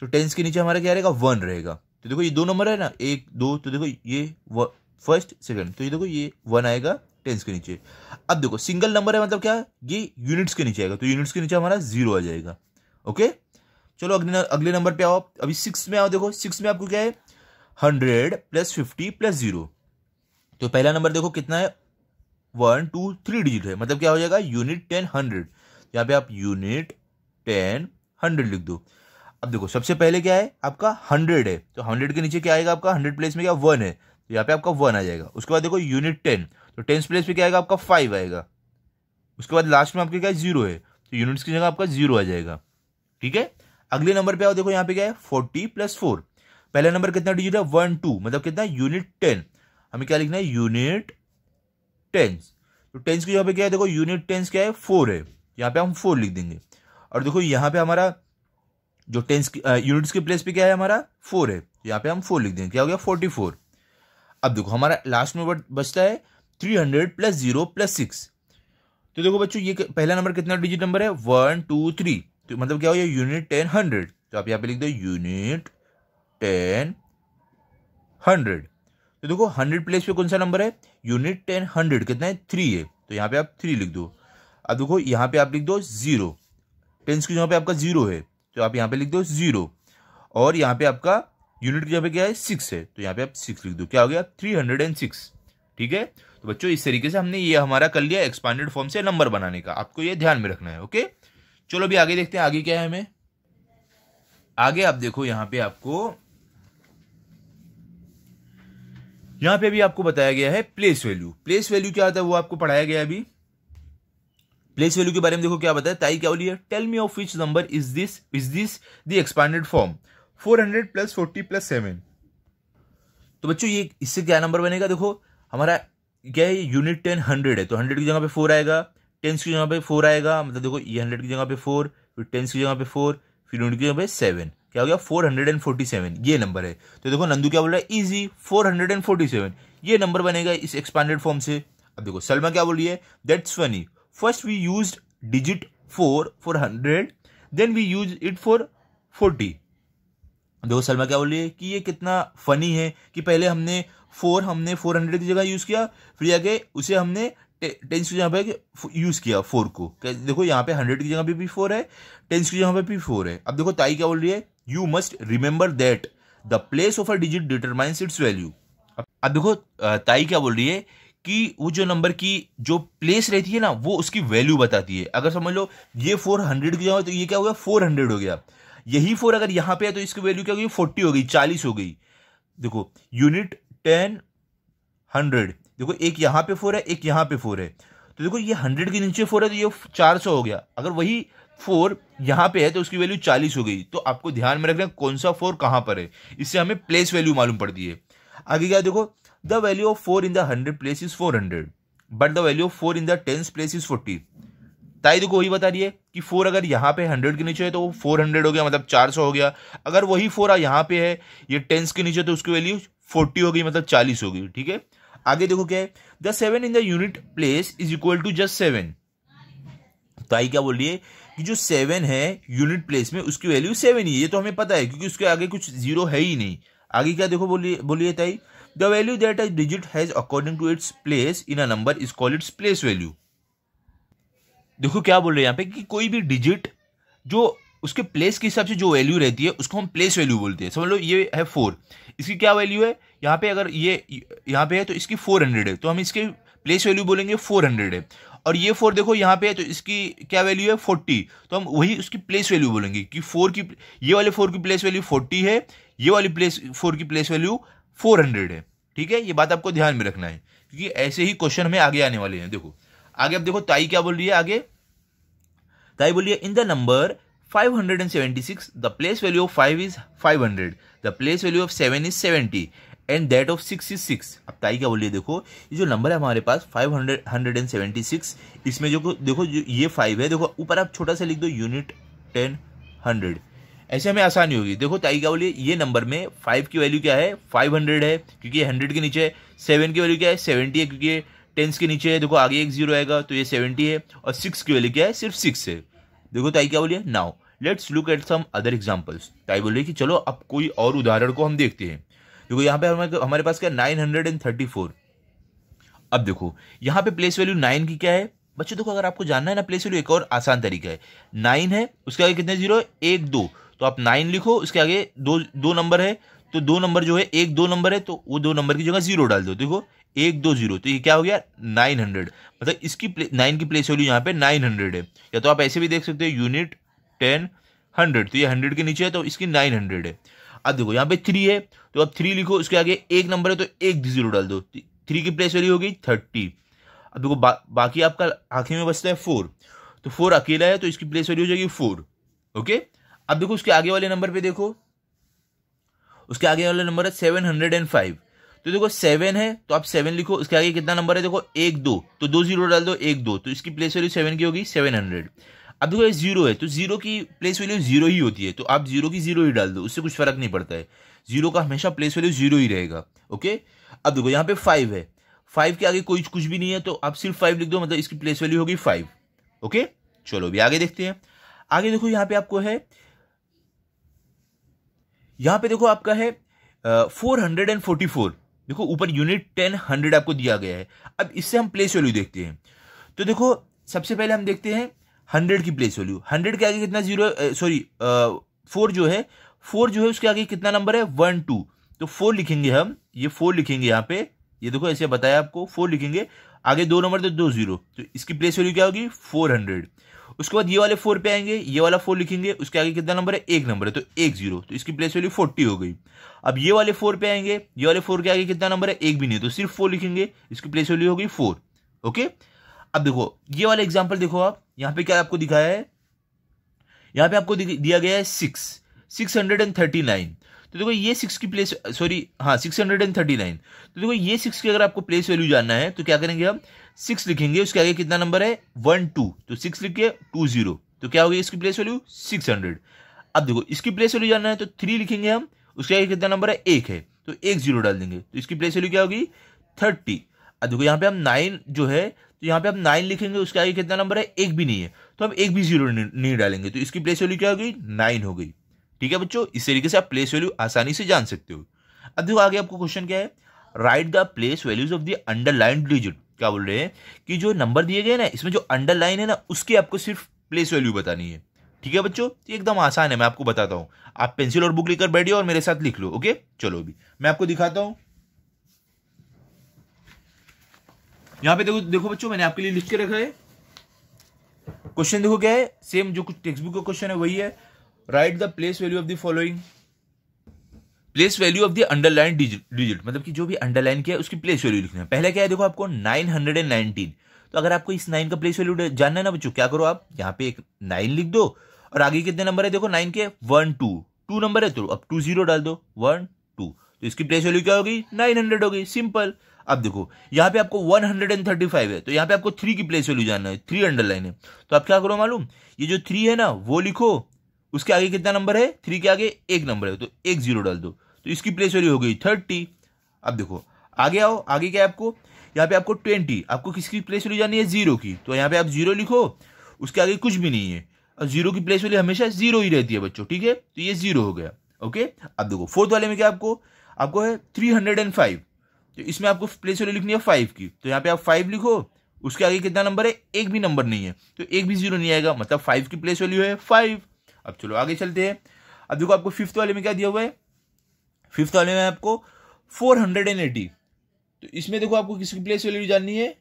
तो टेंस के नीचे हमारा क्या रहेगा वन रहेगा तो देखो ये दो नंबर है ना एक दो तो देखो ये फर्स्ट सेकेंड तो ये देखो ये वन आएगा टेंस के नीचे अब देखो सिंगल नंबर है मतलब क्या ये यूनिट्स के नीचे आएगा तो यूनिट्स के नीचे हमारा जीरो आ जाएगा ओके चलो अगले अगले नंबर पे आओ अभी सिक्स में आओ देखो सिक्स में आपको क्या है hundred plus fifty plus zero तो पहला नंबर देखो कितना है वन टू थ्री डिजिट है मतलब क्या हो जाएगा यूनिट टेन हंड्रेड यहाँ पे आप यूनिट टेन हंड्रेड लिख दो अब देखो सबसे पहले क्या है आपका हंड्रेड है तो हंड्रेड के नीचे क्या आएगा आपका हंड्रेड प्लेस में क्या वन है तो यहाँ पे आपका वन आ जाएगा उसके बाद देखो यूनिट टेन तो टेंथ प्लेस में क्या आएगा आपका फाइव आएगा उसके बाद लास्ट में आपके क्या जीरो है तो यूनिट्स की जगह आपका जीरो आ जाएगा ठीक है अगले नंबर पे आओ देखो यहाँ पे क्या है फोर्टी प्लस फोर पहला नंबर कितना डिजिट है वन टू मतलब कितना यूनिट टेन हमें क्या लिखना है यूनिट टेंस तो टेंस की यहाँ पे क्या है देखो यूनिट टेंस क्या है फोर है यहाँ पे हम फोर लिख देंगे और देखो यहाँ पे हमारा जो टेंस यूनिट्स के प्लेस पे क्या है हमारा फोर है यहाँ पे हम फोर लिख देंगे क्या हो गया फोर्टी फोर अब देखो हमारा लास्ट में बचता है three hundred plus zero plus six तो देखो बच्चों ये पहला नंबर कितना डिजिट नंबर है वन टू थ्री तो मतलब क्या हो गया यूनिट टेन हंड्रेड तो आप यहाँ पे लिख दो यूनिट टेन हंड्रेड तो देखो हंड्रेड प्लेस पे कौन सा नंबर है यूनिट टेन हंड्रेड कितना है थ्री है तो यहाँ पे आप थ्री लिख दो अब देखो यहाँ पे आप लिख दो जीरो टेंस की जगह पे आपका जीरो है तो आप यहाँ पे लिख दो जीरो और यहाँ पे आपका यूनिट की जगह पे क्या है सिक्स है तो यहाँ पे आप सिक्स लिख दो क्या हो गया थ्री हंड्रेड एंड सिक्स ठीक है तो बच्चों इस तरीके से हमने ये हमारा कर लिया एक्सपांडेड फॉर्म से नंबर बनाने का आपको ये ध्यान में रखना है ओके चलो अभी आगे देखते हैं आगे क्या है हमें आगे आप देखो यहाँ पे आपको यहां पे भी आपको बताया गया है प्लेस वैल्यू प्लेस वैल्यू क्या होता है वो आपको पढ़ाया गया अभी प्लेस वैल्यू के बारे में देखो क्या बताया ताई क्या बोली है tell me of which number is this is this the expanded form 400 plus forty plus seven तो बच्चों ये इससे क्या नंबर बनेगा देखो हमारा क्या है यूनिट टेन हंड्रेड है तो हंड्रेड की जगह पे फोर आएगा टेंस की जगह पे फोर आएगा मतलब देखो ये हंड्रेड की जगह पे फोर फिर टेंस की जगह पे फोर फिर यूनिट की जगह पे सेवन क्या हो गया four hundred and forty seven ये नंबर है तो देखो नंदू क्या बोल रहा है easy four hundred and forty seven ये नंबर बनेगा इस एक्सपांडेड फॉर्म से अब देखो सलमा क्या बोल रही है that's funny first we use digit four four hundred then we use it for forty देखो सलमा क्या बोल रही है कि ये कितना फनी है कि पहले हमने फोर हमने फोर हंड्रेड की जगह यूज़ किया फिर आगे उसे हमने टेंस की जगह पे यूज़ किया फोर को देखो यहाँ पे हंड्रेड की जगह पे भी फोर है टेंस की जगह पे भी फोर है अब देखो ताई क्या बोल रही है you must remember that the place of a digit determines its value अब देखो ताई क्या बोल रही है कि वो जो नंबर की जो प्लेस रहती है ना वो उसकी वैल्यू बताती है अगर समझ लो ये फोर हंड्रेड की जगह तो ये क्या हो गया फोर हंड्रेड हो गया यही फोर अगर यहाँ पे है तो इसकी वैल्यू क्या हो गई फोर्टी हो गई चालीस हो गई देखो यूनिट टेन हंड्रेड देखो एक यहाँ पे फोर है एक यहाँ पे फोर है तो देखो ये हंड्रेड के नीचे फोर है तो ये चार सौ हो गया अगर वही फोर यहाँ पे है तो उसकी वैल्यू चालीस हो गई तो आपको ध्यान में रखना कौन सा फोर कहाँ पर है इससे हमें प्लेस वैल्यू मालूम पड़ती है आगे क्या देखो the value of four in the hundred place is four hundred but the value of four in the tens place is forty ताई देखो वही बता रही है कि फोर अगर यहाँ पे हंड्रेड के नीचे है तो वो फोर हंड्रेड हो गया मतलब चार सौ हो गया अगर वही फोर यहाँ पे है ये टेंस के नीचे तो उसकी वैल्यू फोर्टी हो गई मतलब चालीस हो गई ठीक है आगे देखो क्या है the seven in the unit place is equal to just seven ताई क्या बोल रही है कि जो सेवन है यूनिट प्लेस में उसकी वैल्यू सेवन ही है ये तो हमें पता है क्योंकि उसके आगे कुछ जीरो है ही नहीं आगे क्या देखो बोलिए बोलिए ताई the value that a digit has according to its place in a number is called its place value देखो क्या बोल रहे हैं यहाँ पे कि कोई भी डिजिट जो उसके प्लेस के हिसाब से जो वैल्यू रहती है उसको हम प्लेस वैल्यू बोलते हैं समझ लो ये है फोर इसकी क्या वैल्यू है यहाँ पे अगर ये यहाँ पे है तो इसकी फोर हंड्रेड है तो हम इसके प्लेस वैल्यू बोलेंगे फोर हंड्रेड है और ये फोर देखो यहाँ पे है तो इसकी क्या वैल्यू है फोर्टी तो हम वही उसकी प्लेस वैल्यू बोलेंगे कि फोर की ये वाले फोर की प्लेस वैल्यू फोर्टी है ये वाली प्लेस फोर की प्लेस वैल्यू फोर हंड्रेड है ठीक है ये बात आपको ध्यान में रखना है क्योंकि ऐसे ही क्वेश्चन हमें आगे आने वाले हैं देखो आगे आप देखो ताई क्या बोल रही है आगे ताई बोल रही है in the number 576 the place value of 5 is 500 the place value of 7 is 70 and that of six is six अब ताई क्या बोलिए देखो ये जो नंबर है हमारे पास five hundred hundred and seventy six इसमें जो देखो जो ये फाइव है देखो ऊपर आप छोटा सा लिख दो यूनिट टेन हंड्रेड ऐसे हमें आसानी होगी देखो ताई क्या बोलिए ये नंबर में फाइव की वैल्यू क्या है फाइव हंड्रेड है क्योंकि ये हंड्रेड के नीचे है सेवन की वैल्यू क्या है सेवेंटी है क्योंकि ये टेंस के नीचे है देखो आगे एक जीरो आएगा तो ये सेवेंटी है और सिक्स की वैल्यू क्या है सिर्फ सिक्स है देखो ताई क्या बोलिए now let's look at some other examples ताई बोल रही कि चलो अब कोई और उदाहरण को हम देखते हैं देखो यहाँ पे हमारे हमारे पास क्या nine hundred and thirty four अब देखो यहाँ पे प्लेस वैल्यू नाइन की क्या है बच्चों देखो अगर आपको जानना है ना प्लेस वैल्यू एक और आसान तरीका है नाइन है उसके आगे कितने जीरो एक दो तो आप नाइन लिखो उसके आगे दो दो नंबर है तो दो नंबर जो है एक दो नंबर है तो वो दो नंबर की जगह जीरो डाल दो देखो एक दो जीरो तो ये क्या हो गया नाइन हंड्रेड मतलब इसकी नाइन की प्लेस वैल्यू यहाँ पे नाइन हंड्रेड है या तो आप ऐसे भी देख सकते हो यूनिट टेन हंड्रेड तो ये हंड्रेड के नीचे है तो इसकी नाइन हंड्रेड है अब देखो यहाँ पे थ्री है तो अब थ्री लिखो उसके आगे एक नंबर है तो एक जीरो डाल दो थ्री की प्लेस वैल्यू होगी थर्टी अब देखो बा, बाकी आपका आखिर में बचता है फोर तो फोर अकेला है तो इसकी प्लेस वैल्यू हो जाएगी फोर ओके अब देखो उसके आगे वाले नंबर पे देखो उसके आगे वाला नंबर है सेवन हंड्रेड एंड फाइव तो देखो सेवन है तो आप सेवन लिखो उसके आगे कितना नंबर है देखो एक दो तो दो जीरो डाल दो एक दो तो इसकी प्लेस वैल्यू सेवन की होगी सेवन हंड्रेड अब देखो ये जीरो है तो जीरो की प्लेस वैल्यू जीरो ही होती है तो आप जीरो की जीरो ही डाल दो उससे कुछ फर्क नहीं पड़ता है जीरो का हमेशा प्लेस वैल्यू जीरो ही रहेगा ओके अब देखो यहाँ पे फाइव है फाइव के आगे कोई कुछ भी नहीं है तो आप सिर्फ फाइव लिख दो मतलब इसकी प्लेस वैल्यू होगी फाइव ओके चलो अभी आगे देखते हैं आगे देखो यहाँ पे आपको है यहाँ पे देखो आपका है four hundred and forty four देखो ऊपर यूनिट टेन हंड्रेड आपको दिया गया है अब इससे हम प्लेस वैल्यू देखते हैं तो देखो सबसे पहले हम देखते हैं हंड्रेड की प्लेस वैल्यू हंड्रेड के आगे कितना जीरो सॉरी फोर जो है फोर जो है उसके आगे कितना नंबर है वन टू तो फोर लिखेंगे हम ये फोर लिखेंगे यहाँ पे ये देखो ऐसे बताया आपको फोर लिखेंगे आगे दो नंबर तो दो जीरो तो इसकी प्लेस वैल्यू क्या होगी फोर हंड्रेड उसके बाद ये वाले फोर पे आएंगे ये वाला फोर लिखेंगे उसके आगे कितना नंबर है एक नंबर है तो एक जीरो तो इसकी प्लेस वैल्यू फोर्टी हो गई अब ये वाले फोर पे आएंगे ये वाले फोर के आगे कितना नंबर है एक भी नहीं तो सिर्फ फोर लिखेंगे इसकी प्लेस वैल्यू होगी फोर ओके अब देखो ये वाला एग्जाम्पल देखो आप यहां पे क्या आपको दिखाया है यहां पे आपको दिया गया है six six hundred and thirty nine तो देखो ये सिक्स की प्लेस सॉरी हाँ six hundred and thirty nine तो देखो ये सिक्स की अगर आपको प्लेस वैल्यू जानना है तो क्या करेंगे हम सिक्स लिखेंगे उसके आगे कितना नंबर है वन टू तो सिक्स लिख के टू जीरो तो क्या होगी इसकी प्लेस वैल्यू सिक्स हंड्रेड अब देखो इसकी प्लेस वैल्यू जानना है तो थ्री लिखेंगे हम उसके आगे कितना नंबर है एक है तो एक जीरो डाल देंगे तो इसकी प्लेस वैल्यू क्या होगी थर्टी देखो यहाँ पे हम नाइन जो है तो यहाँ पे हम नाइन लिखेंगे उसके आगे कितना नंबर है एक भी नहीं है तो हम एक भी जीरो नहीं डालेंगे तो इसकी प्लेस वैल्यू क्या हो गई नाइन हो गई ठीक है बच्चों इस तरीके से आप प्लेस वैल्यू आसानी से जान सकते हो अब देखो आगे आपको क्वेश्चन क्या है right the place values of the underlined digit क्या बोल रहे हैं कि जो नंबर दिए गए ना इसमें जो अंडरलाइन है ना उसकी आपको सिर्फ प्लेस वैल्यू बतानी है ठीक है बच्चों एकदम आसान है मैं आपको बताता हूँ आप पेंसिल और बुक लेकर बैठिए और मेरे साथ लिख लो ओके चलो अभी मैं आपको दिखाता हूँ यहाँ पे देखो देखो बच्चों मैंने आपके लिए लिख के रखा है क्वेश्चन देखो क्या है सेम जो कुछ टेक्स्ट बुक का क्वेश्चन है वही है right the place value of the following place value of the underlined digit मतलब कि जो भी अंडरलाइन किया है उसकी प्लेस वैल्यू लिखना है पहले क्या है देखो आपको 919 तो अगर आपको इस नाइन का प्लेस वैल्यू जानना है ना बच्चों क्या करो आप यहाँ पे एक नाइन लिख दो और आगे कितने नंबर है देखो नाइन के वन टू टू नंबर है तो अब टू जीरो डाल दो वन टू तो इसकी प्लेस वैल्यू क्या होगी नाइन हंड्रेड होगी सिंपल अब देखो यहां पे आपको 135 है तो यहां पे आपको थ्री की प्लेस वैल्यू जानना है थ्री अंडरलाइन है तो आप क्या करो मालूम ये जो थ्री है ना वो लिखो उसके आगे कितना नंबर है थ्री के आगे एक नंबर है तो एक जीरो डाल दो तो इसकी प्लेस वैल्यू हो गई थर्टी अब देखो आगे आओ आगे क्या है आपको यहाँ पे आपको ट्वेंटी आपको किसकी प्लेस वैल्यू जानी है जीरो की तो यहाँ पे आप जीरो लिखो उसके आगे कुछ भी नहीं है और जीरो की प्लेस वैल्यू हमेशा जीरो ही रहती है बच्चों ठीक है तो ये जीरो हो गया ओके अब देखो फोर्थ वाले में क्या आपको आपको है थ्री हंड्रेड एंड फाइव तो इसमें आपको प्लेस वैल्यू लिखनी है फाइव की तो यहाँ पे आप फाइव लिखो उसके आगे कितना नंबर है एक भी नंबर नहीं है तो एक भी जीरो नहीं आएगा मतलब फाइव की प्लेस वैल्यू है फाइव अब चलो आगे चलते हैं अब देखो आपको फिफ्थ वाले में क्या दिया हुआ है फिफ्थ वाले में आपको फोर हंड्रेड एंड एटी तो इसमें देखो आपको किसकी प्लेस वैल्यू जाननी है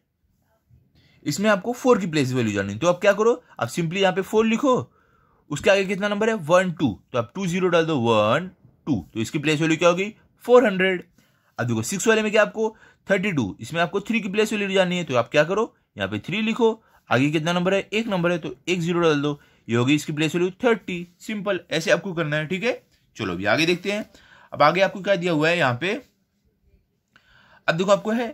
इसमें आपको फोर की प्लेस वैल्यू जाननी है तो आप क्या करो आप सिंपली यहाँ पे फोर लिखो उसके आगे कितना नंबर है वन टू तो आप टू जीरो डाल दो वन टू तो इसकी प्लेस वैल्यू क्या होगी फोर हंड्रेड अब देखो सिक्स वाले में क्या आपको थर्टी टू इसमें आपको थ्री की प्लेस वैल्यू जानी है तो आप क्या करो यहाँ पे थ्री लिखो आगे कितना नंबर है एक नंबर है तो एक जीरो डाल दो ये होगी इसकी प्लेस वैल्यू थर्टी सिंपल ऐसे आपको करना है ठीक है चलो अभी आगे देखते हैं अब आगे आपको क्या दिया हुआ है यहाँ पे अब देखो आपको है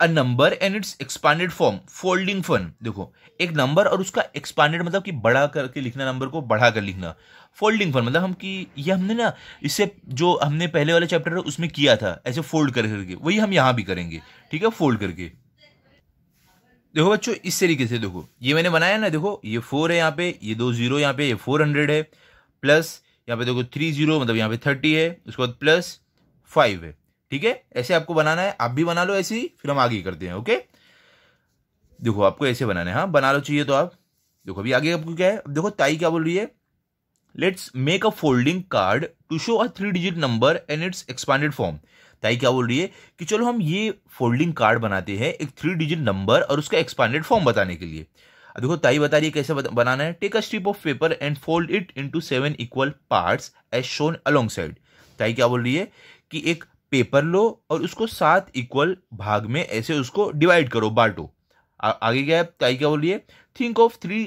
a number and its expanded form folding fun देखो एक नंबर और उसका एक्सपांडेड मतलब कि बढ़ा करके लिखना नंबर को बढ़ा कर लिखना फोल्डिंग फन मतलब हम कि ये हमने ना इससे जो हमने पहले वाले चैप्टर है उसमें किया था ऐसे फोल्ड कर करके वही हम यहाँ भी करेंगे ठीक है फोल्ड करके देखो बच्चों इस तरीके से देखो ये मैंने बनाया ना देखो ये फोर है यहाँ पे ये दो जीरो यहाँ पे ये फोर हंड्रेड है प्लस यहाँ पे देखो थ्री जीरो मतलब यहाँ पे थर्टी है उसके बाद प्लस फाइव है ठीक है ऐसे आपको बनाना है आप भी बना लो ऐसी फिर हम आगे करते हैं ओके देखो आपको ऐसे बनाना है हाँ बना लो चाहिए तो आप देखो अभी आगे आपको क्या है देखो ताई क्या बोल रही है let's make a folding card to show a three digit number and its expanded form ताई क्या बोल रही है कि चलो हम ये फोल्डिंग कार्ड बनाते हैं एक थ्री डिजिट नंबर और उसका एक्सपांडेड फॉर्म बताने के लिए देखो ताई बता रही है कैसे बनाना है take a strip of paper and fold it into seven equal parts as shown alongside ताई क्या बोल रही है कि एक पेपर लो और उसको सात इक्वल भाग में ऐसे उसको डिवाइड करो बांटो आगे क्या है ताई क्या बोलिए think of three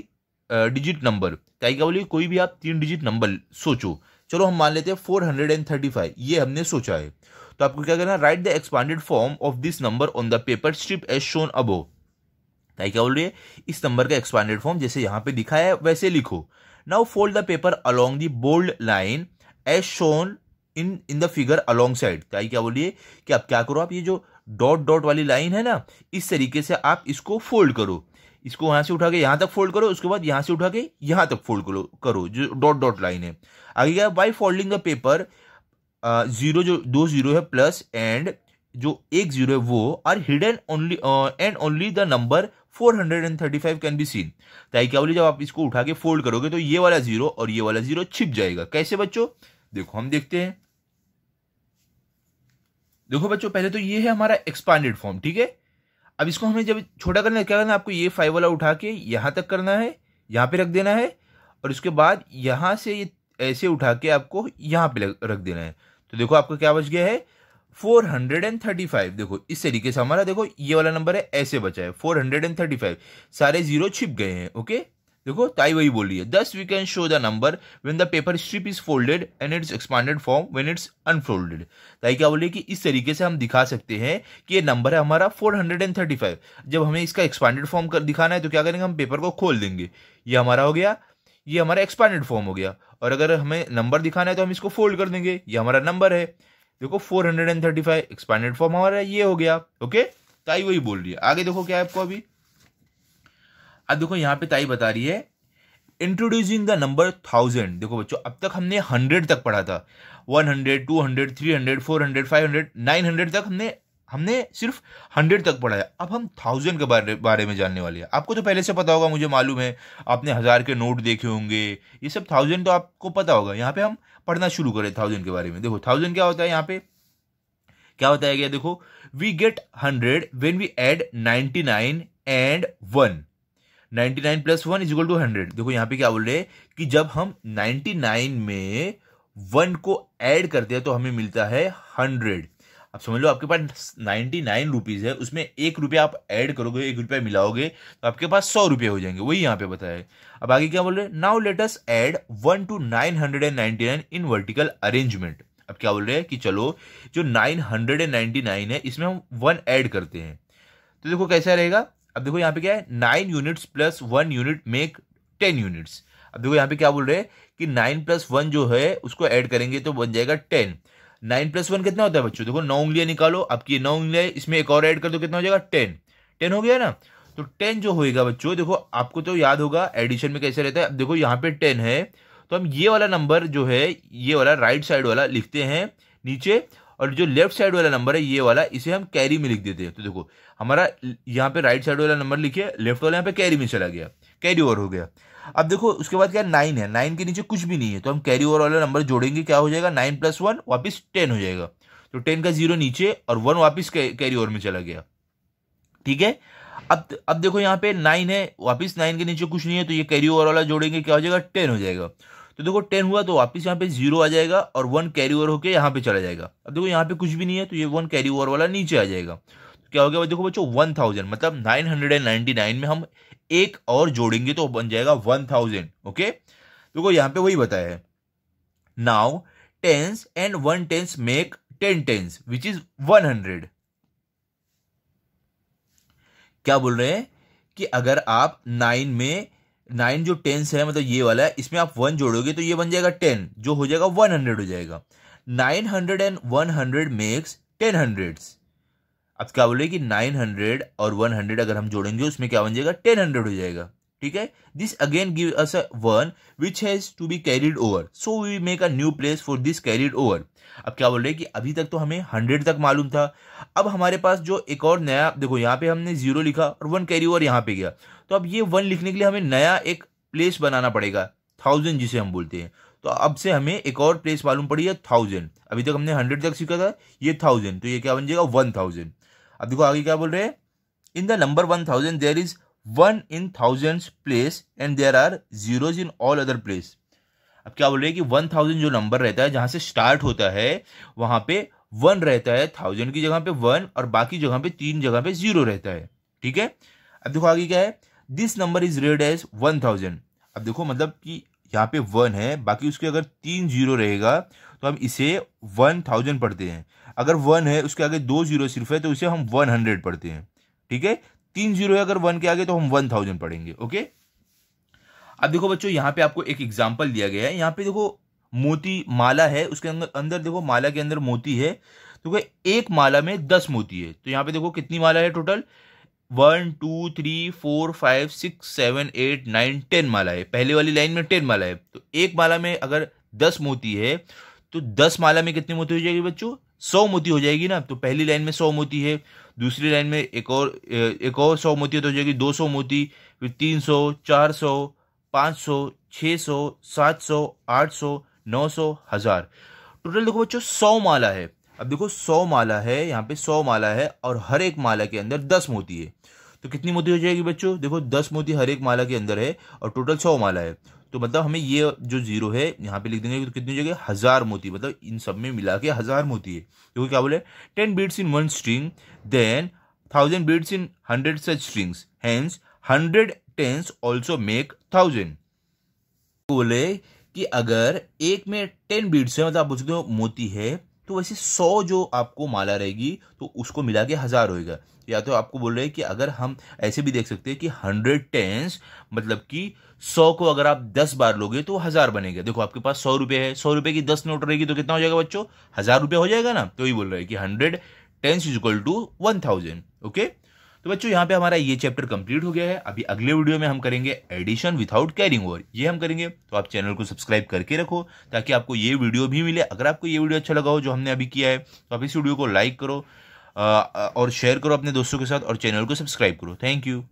digit number ताई क्या बोलिए कोई भी आप तीन डिजिट नंबर सोचो चलो हम मान लेते हैं four hundred and thirty five ये हमने सोचा है तो आपको क्या करना write the expanded form of this number on the paper strip as shown above ताई क्या बोल रही है इस नंबर का एक्सपांडेड फॉर्म जैसे यहाँ पे दिखाया है वैसे लिखो now fold the paper along the bold line as shown in in the figure alongside क्या क्या बोलिए कि आप क्या करो आप ये जो डॉट डॉट वाली लाइन है ना इस तरीके से आप इसको फोल्ड करो इसको वहां से उठा के यहां तक फोल्ड करो उसके बाद यहां से उठा के यहां तक फोल्ड करो करो जो डॉट डॉट लाइन है आगे क्या by folding the paper zero जो दो जीरो है प्लस एंड जो एक जीरो है वो are hidden only and only the number 435 can be seen ताकि क्या बोलिए जब आप इसको उठा के फोल्ड करोगे तो ये वाला जीरो और ये वाला जीरो छिप जाएगा कैसे बच्चों देखो हम देखते हैं देखो बच्चों पहले तो ये है हमारा एक्सपांडेड फॉर्म ठीक है अब इसको हमें जब छोटा करना है क्या करना है आपको ये फाइव वाला उठा के यहाँ तक करना है यहां पे रख देना है और उसके बाद यहां से ये ऐसे उठा के आपको यहां पे रख देना है तो देखो आपका क्या बच गया है four hundred and thirty five देखो इस तरीके से हमारा देखो ये वाला नंबर है ऐसे बचा है four hundred and thirty five सारे जीरो छिप गए हैं ओके देखो ताई वही बोल रही है thus we can show the number when the paper strip is folded and its expanded form when its unfolded ताई क्या बोल रही है कि इस तरीके से हम दिखा सकते हैं कि ये नंबर है हमारा 435 जब हमें इसका एक्सपांडेड फॉर्म कर दिखाना है तो क्या करेंगे हम पेपर को खोल देंगे ये हमारा हो गया ये हमारा एक्सपांडेड फॉर्म हो गया और अगर हमें नंबर दिखाना है तो हम इसको फोल्ड कर देंगे ये हमारा नंबर है देखो फाइव एक्सपांडेड फॉर्म हमारा ये हो गया ओके ताई वही बोल रही है आगे देखो क्या है आपको अभी अब देखो यहाँ पे ताई बता रही है इंट्रोड्यूसिंग द नंबर थाउजेंड देखो बच्चों अब तक हमने हंड्रेड तक पढ़ा था one hundred two hundred three hundred four hundred five hundred nine hundred तक हमने हमने सिर्फ हंड्रेड तक पढ़ाया अब हम थाउजेंड के बारे बारे में जानने वाले हैं आपको तो पहले से पता होगा मुझे मालूम है आपने हज़ार के नोट देखे होंगे ये सब थाउजेंड तो आपको पता होगा यहाँ पे हम पढ़ना शुरू करें थाउजेंड के बारे में देखो थाउजेंड क्या होता है यहाँ पे क्या बताया गया देखो we get hundred when we add ninety nine and one ninety nine plus one is equal to hundred देखो यहाँ पे क्या बोल रहे हैं कि जब हम नाइन्टी नाइन में वन को ऐड करते हैं तो हमें मिलता है हंड्रेड अब समझ लो आपके पास नाइन्टी नाइन रुपीज़ है उसमें एक रुपया आप ऐड करोगे एक रुपया मिलाओगे तो आपके पास सौ रुपये हो जाएंगे वही यहाँ पे बताया अब आगे क्या बोल रहे हैं now let's add one to nine hundred and ninety nine in vertical arrangement अब क्या बोल रहे हैं कि चलो जो nine hundred and ninety nine है इसमें हम वन ऐड करते हैं तो देखो कैसा रहेगा अब देखो यहाँ पे क्या है nine units plus one unit make ten units अब देखो यहाँ पे क्या बोल रहे हैं कि नाइन प्लस वन जो है उसको ऐड करेंगे तो बन जाएगा टेन नाइन प्लस वन कितना होता है बच्चों देखो नौ उंगलियां निकालो अब की नौ उंगलियाँ इसमें एक और ऐड कर दो कितना हो जाएगा टेन टेन हो गया ना तो टेन जो होएगा बच्चों देखो आपको तो याद होगा एडिशन में कैसे रहता है अब देखो यहाँ पे टेन है तो हम ये वाला नंबर जो है ये वाला राइट साइड वाला लिखते हैं नीचे और जो लेफ्ट साइड वाला नंबर है ये वाला इसे हम कैरी में लिख देते हैं तो देखो हमारा यहाँ पे राइट साइड वाला नंबर लिखे लेफ्ट वाला यहाँ पे कैरी में चला गया कैरी ओवर हो गया अब देखो उसके बाद क्या नाइन है नाइन के नीचे कुछ भी नहीं है तो हम कैरी ओवर वाला नंबर जोड़ेंगे क्या हो जाएगा नाइन प्लस वन वापिस टेन हो जाएगा तो टेन का जीरो नीचे और वन वापिस कैरी ओवर में चला गया ठीक है अब अब देखो यहाँ पे नाइन है वापिस नाइन के नीचे कुछ नहीं है तो ये कैरी ओवर वाला जोड़ेंगे क्या हो जाएगा टेन हो जाएगा तो देखो टेन हुआ तो वापस यहाँ पे जीरो आ जाएगा और वन कैरी ओवर होकर यहाँ पे चला जाएगा अब देखो यहाँ पे कुछ भी नहीं है तो ये वन कैरी ओवर वाला नीचे आ जाएगा तो क्या हो गया देखो बच्चों वन थाउजेंड मतलब nine hundred and ninety nine में हम एक और जोड़ेंगे तो बन जाएगा वन थाउजेंड ओके देखो यहाँ पे वही बताया है now tens and one tens make ten tens which is one hundred क्या बोल रहे हैं कि अगर आप नाइन में नाइन जो टेंस है मतलब ये वाला है इसमें आप वन जोड़ोगे तो ये बन जाएगा टेन जो हो जाएगा वन हंड्रेड हो जाएगा nine hundred and one hundred makes ten hundred अब क्या बोले कि नाइन हंड्रेड और वन हंड्रेड अगर हम जोड़ेंगे उसमें क्या बन जाएगा टेन हंड्रेड हो जाएगा ठीक है this again give us a one which has to be carried over so we make a new place for this carried over अब क्या बोल रहे हैं कि अभी तक तो हमें हंड्रेड तक मालूम था अब हमारे पास जो एक और नया देखो यहाँ पे हमने जीरो लिखा और वन कैरी ओवर यहाँ पे गया तो अब ये वन लिखने के लिए हमें नया एक प्लेस बनाना पड़ेगा थाउजेंड जिसे हम बोलते हैं तो अब से हमें एक और प्लेस मालूम पड़ी है थाउजेंड अभी तक हमने हंड्रेड तक सीखा था ये थाउजेंड तो ये क्या बन जाएगा वन थाउजेंड अब देखो आगे क्या बोल रहे हैं in the number one thousand there is one in thousand place and there are zeros in all other place अब क्या बोल रहे हैं कि वन थाउजेंड जो नंबर रहता है जहां से स्टार्ट होता है वहां पे वन रहता है थाउजेंड की जगह पे वन और बाकी जगह पे तीन जगह पे जीरो रहता है ठीक है अब देखो आगे क्या है this number is read as one thousand अब देखो मतलब कि यहाँ पे वन है बाकी उसके अगर तीन जीरो रहेगा तो हम इसे वन थाउजेंड पढ़ते हैं अगर वन है उसके आगे दो जीरो सिर्फ है तो इसे हम वन हंड्रेड पढ़ते हैं ठीक है तीन जीरो है अगर वन के आगे तो हम वन थाउजेंड पढ़ेंगे ओके अब देखो बच्चों यहाँ पे आपको एक एग्जाम्पल दिया गया है यहाँ पे देखो मोती माला है उसके अंदर अंदर देखो माला के अंदर मोती है तो एक माला में दस मोती है तो यहाँ पे देखो कितनी माला है total one two three four five six seven eight nine ten माला है पहले वाली लाइन में टेन माला है तो एक माला में अगर दस मोती है तो दस माला में कितनी मोती हो जाएगी बच्चों सौ मोती हो जाएगी ना तो पहली लाइन में सौ मोती है दूसरी लाइन में एक और एक और सौ मोती है तो हो जाएगी दो सौ मोती फिर तीन सौ चार सौ पाँच सौ छः सौ सात सौ आठ सौ नौ सौ हज़ार टोटल देखो बच्चों सौ माला है अब देखो सौ माला है यहाँ पे सौ माला है और हर एक माला के अंदर दस मोती है तो कितनी मोती हो जाएगी बच्चों देखो दस मोती हर एक माला के अंदर है और टोटल सौ माला है तो मतलब हमें ये जो जीरो है यहाँ पे लिख देंगे तो कितनी जगह हजार मोती मतलब इन सब में मिला के हजार मोती है देखो क्या बोले ten beads in one string then thousand beads in hundred such strings hence hundred tens also make thousand बोले कि अगर एक में टेन बीट्स है मतलब आप बोल हो मोती है तो वैसे सौ जो आपको माला रहेगी तो उसको मिला के हजार होएगा या तो आपको बोल रहे हैं कि अगर हम ऐसे भी देख सकते हैं कि हंड्रेड टेंस मतलब कि सौ को अगर आप दस बार लोगे तो हजार बनेगा देखो आपके पास सौ रुपए है सौ रुपए की दस नोट रहेगी तो कितना हो जाएगा बच्चों हजार रुपये हो जाएगा ना तो ही बोल रहे हैं कि hundred tens is equal to one thousand okay तो बच्चों यहाँ पे हमारा ये चैप्टर कंप्लीट हो गया है अभी अगले वीडियो में हम करेंगे एडिशन विदाउट कैरिंग ओवर ये हम करेंगे तो आप चैनल को सब्सक्राइब करके रखो ताकि आपको ये वीडियो भी मिले अगर आपको ये वीडियो अच्छा लगा हो जो हमने अभी किया है तो आप इस वीडियो को लाइक करो और शेयर करो अपने दोस्तों के साथ और चैनल को सब्सक्राइब करो थैंक यू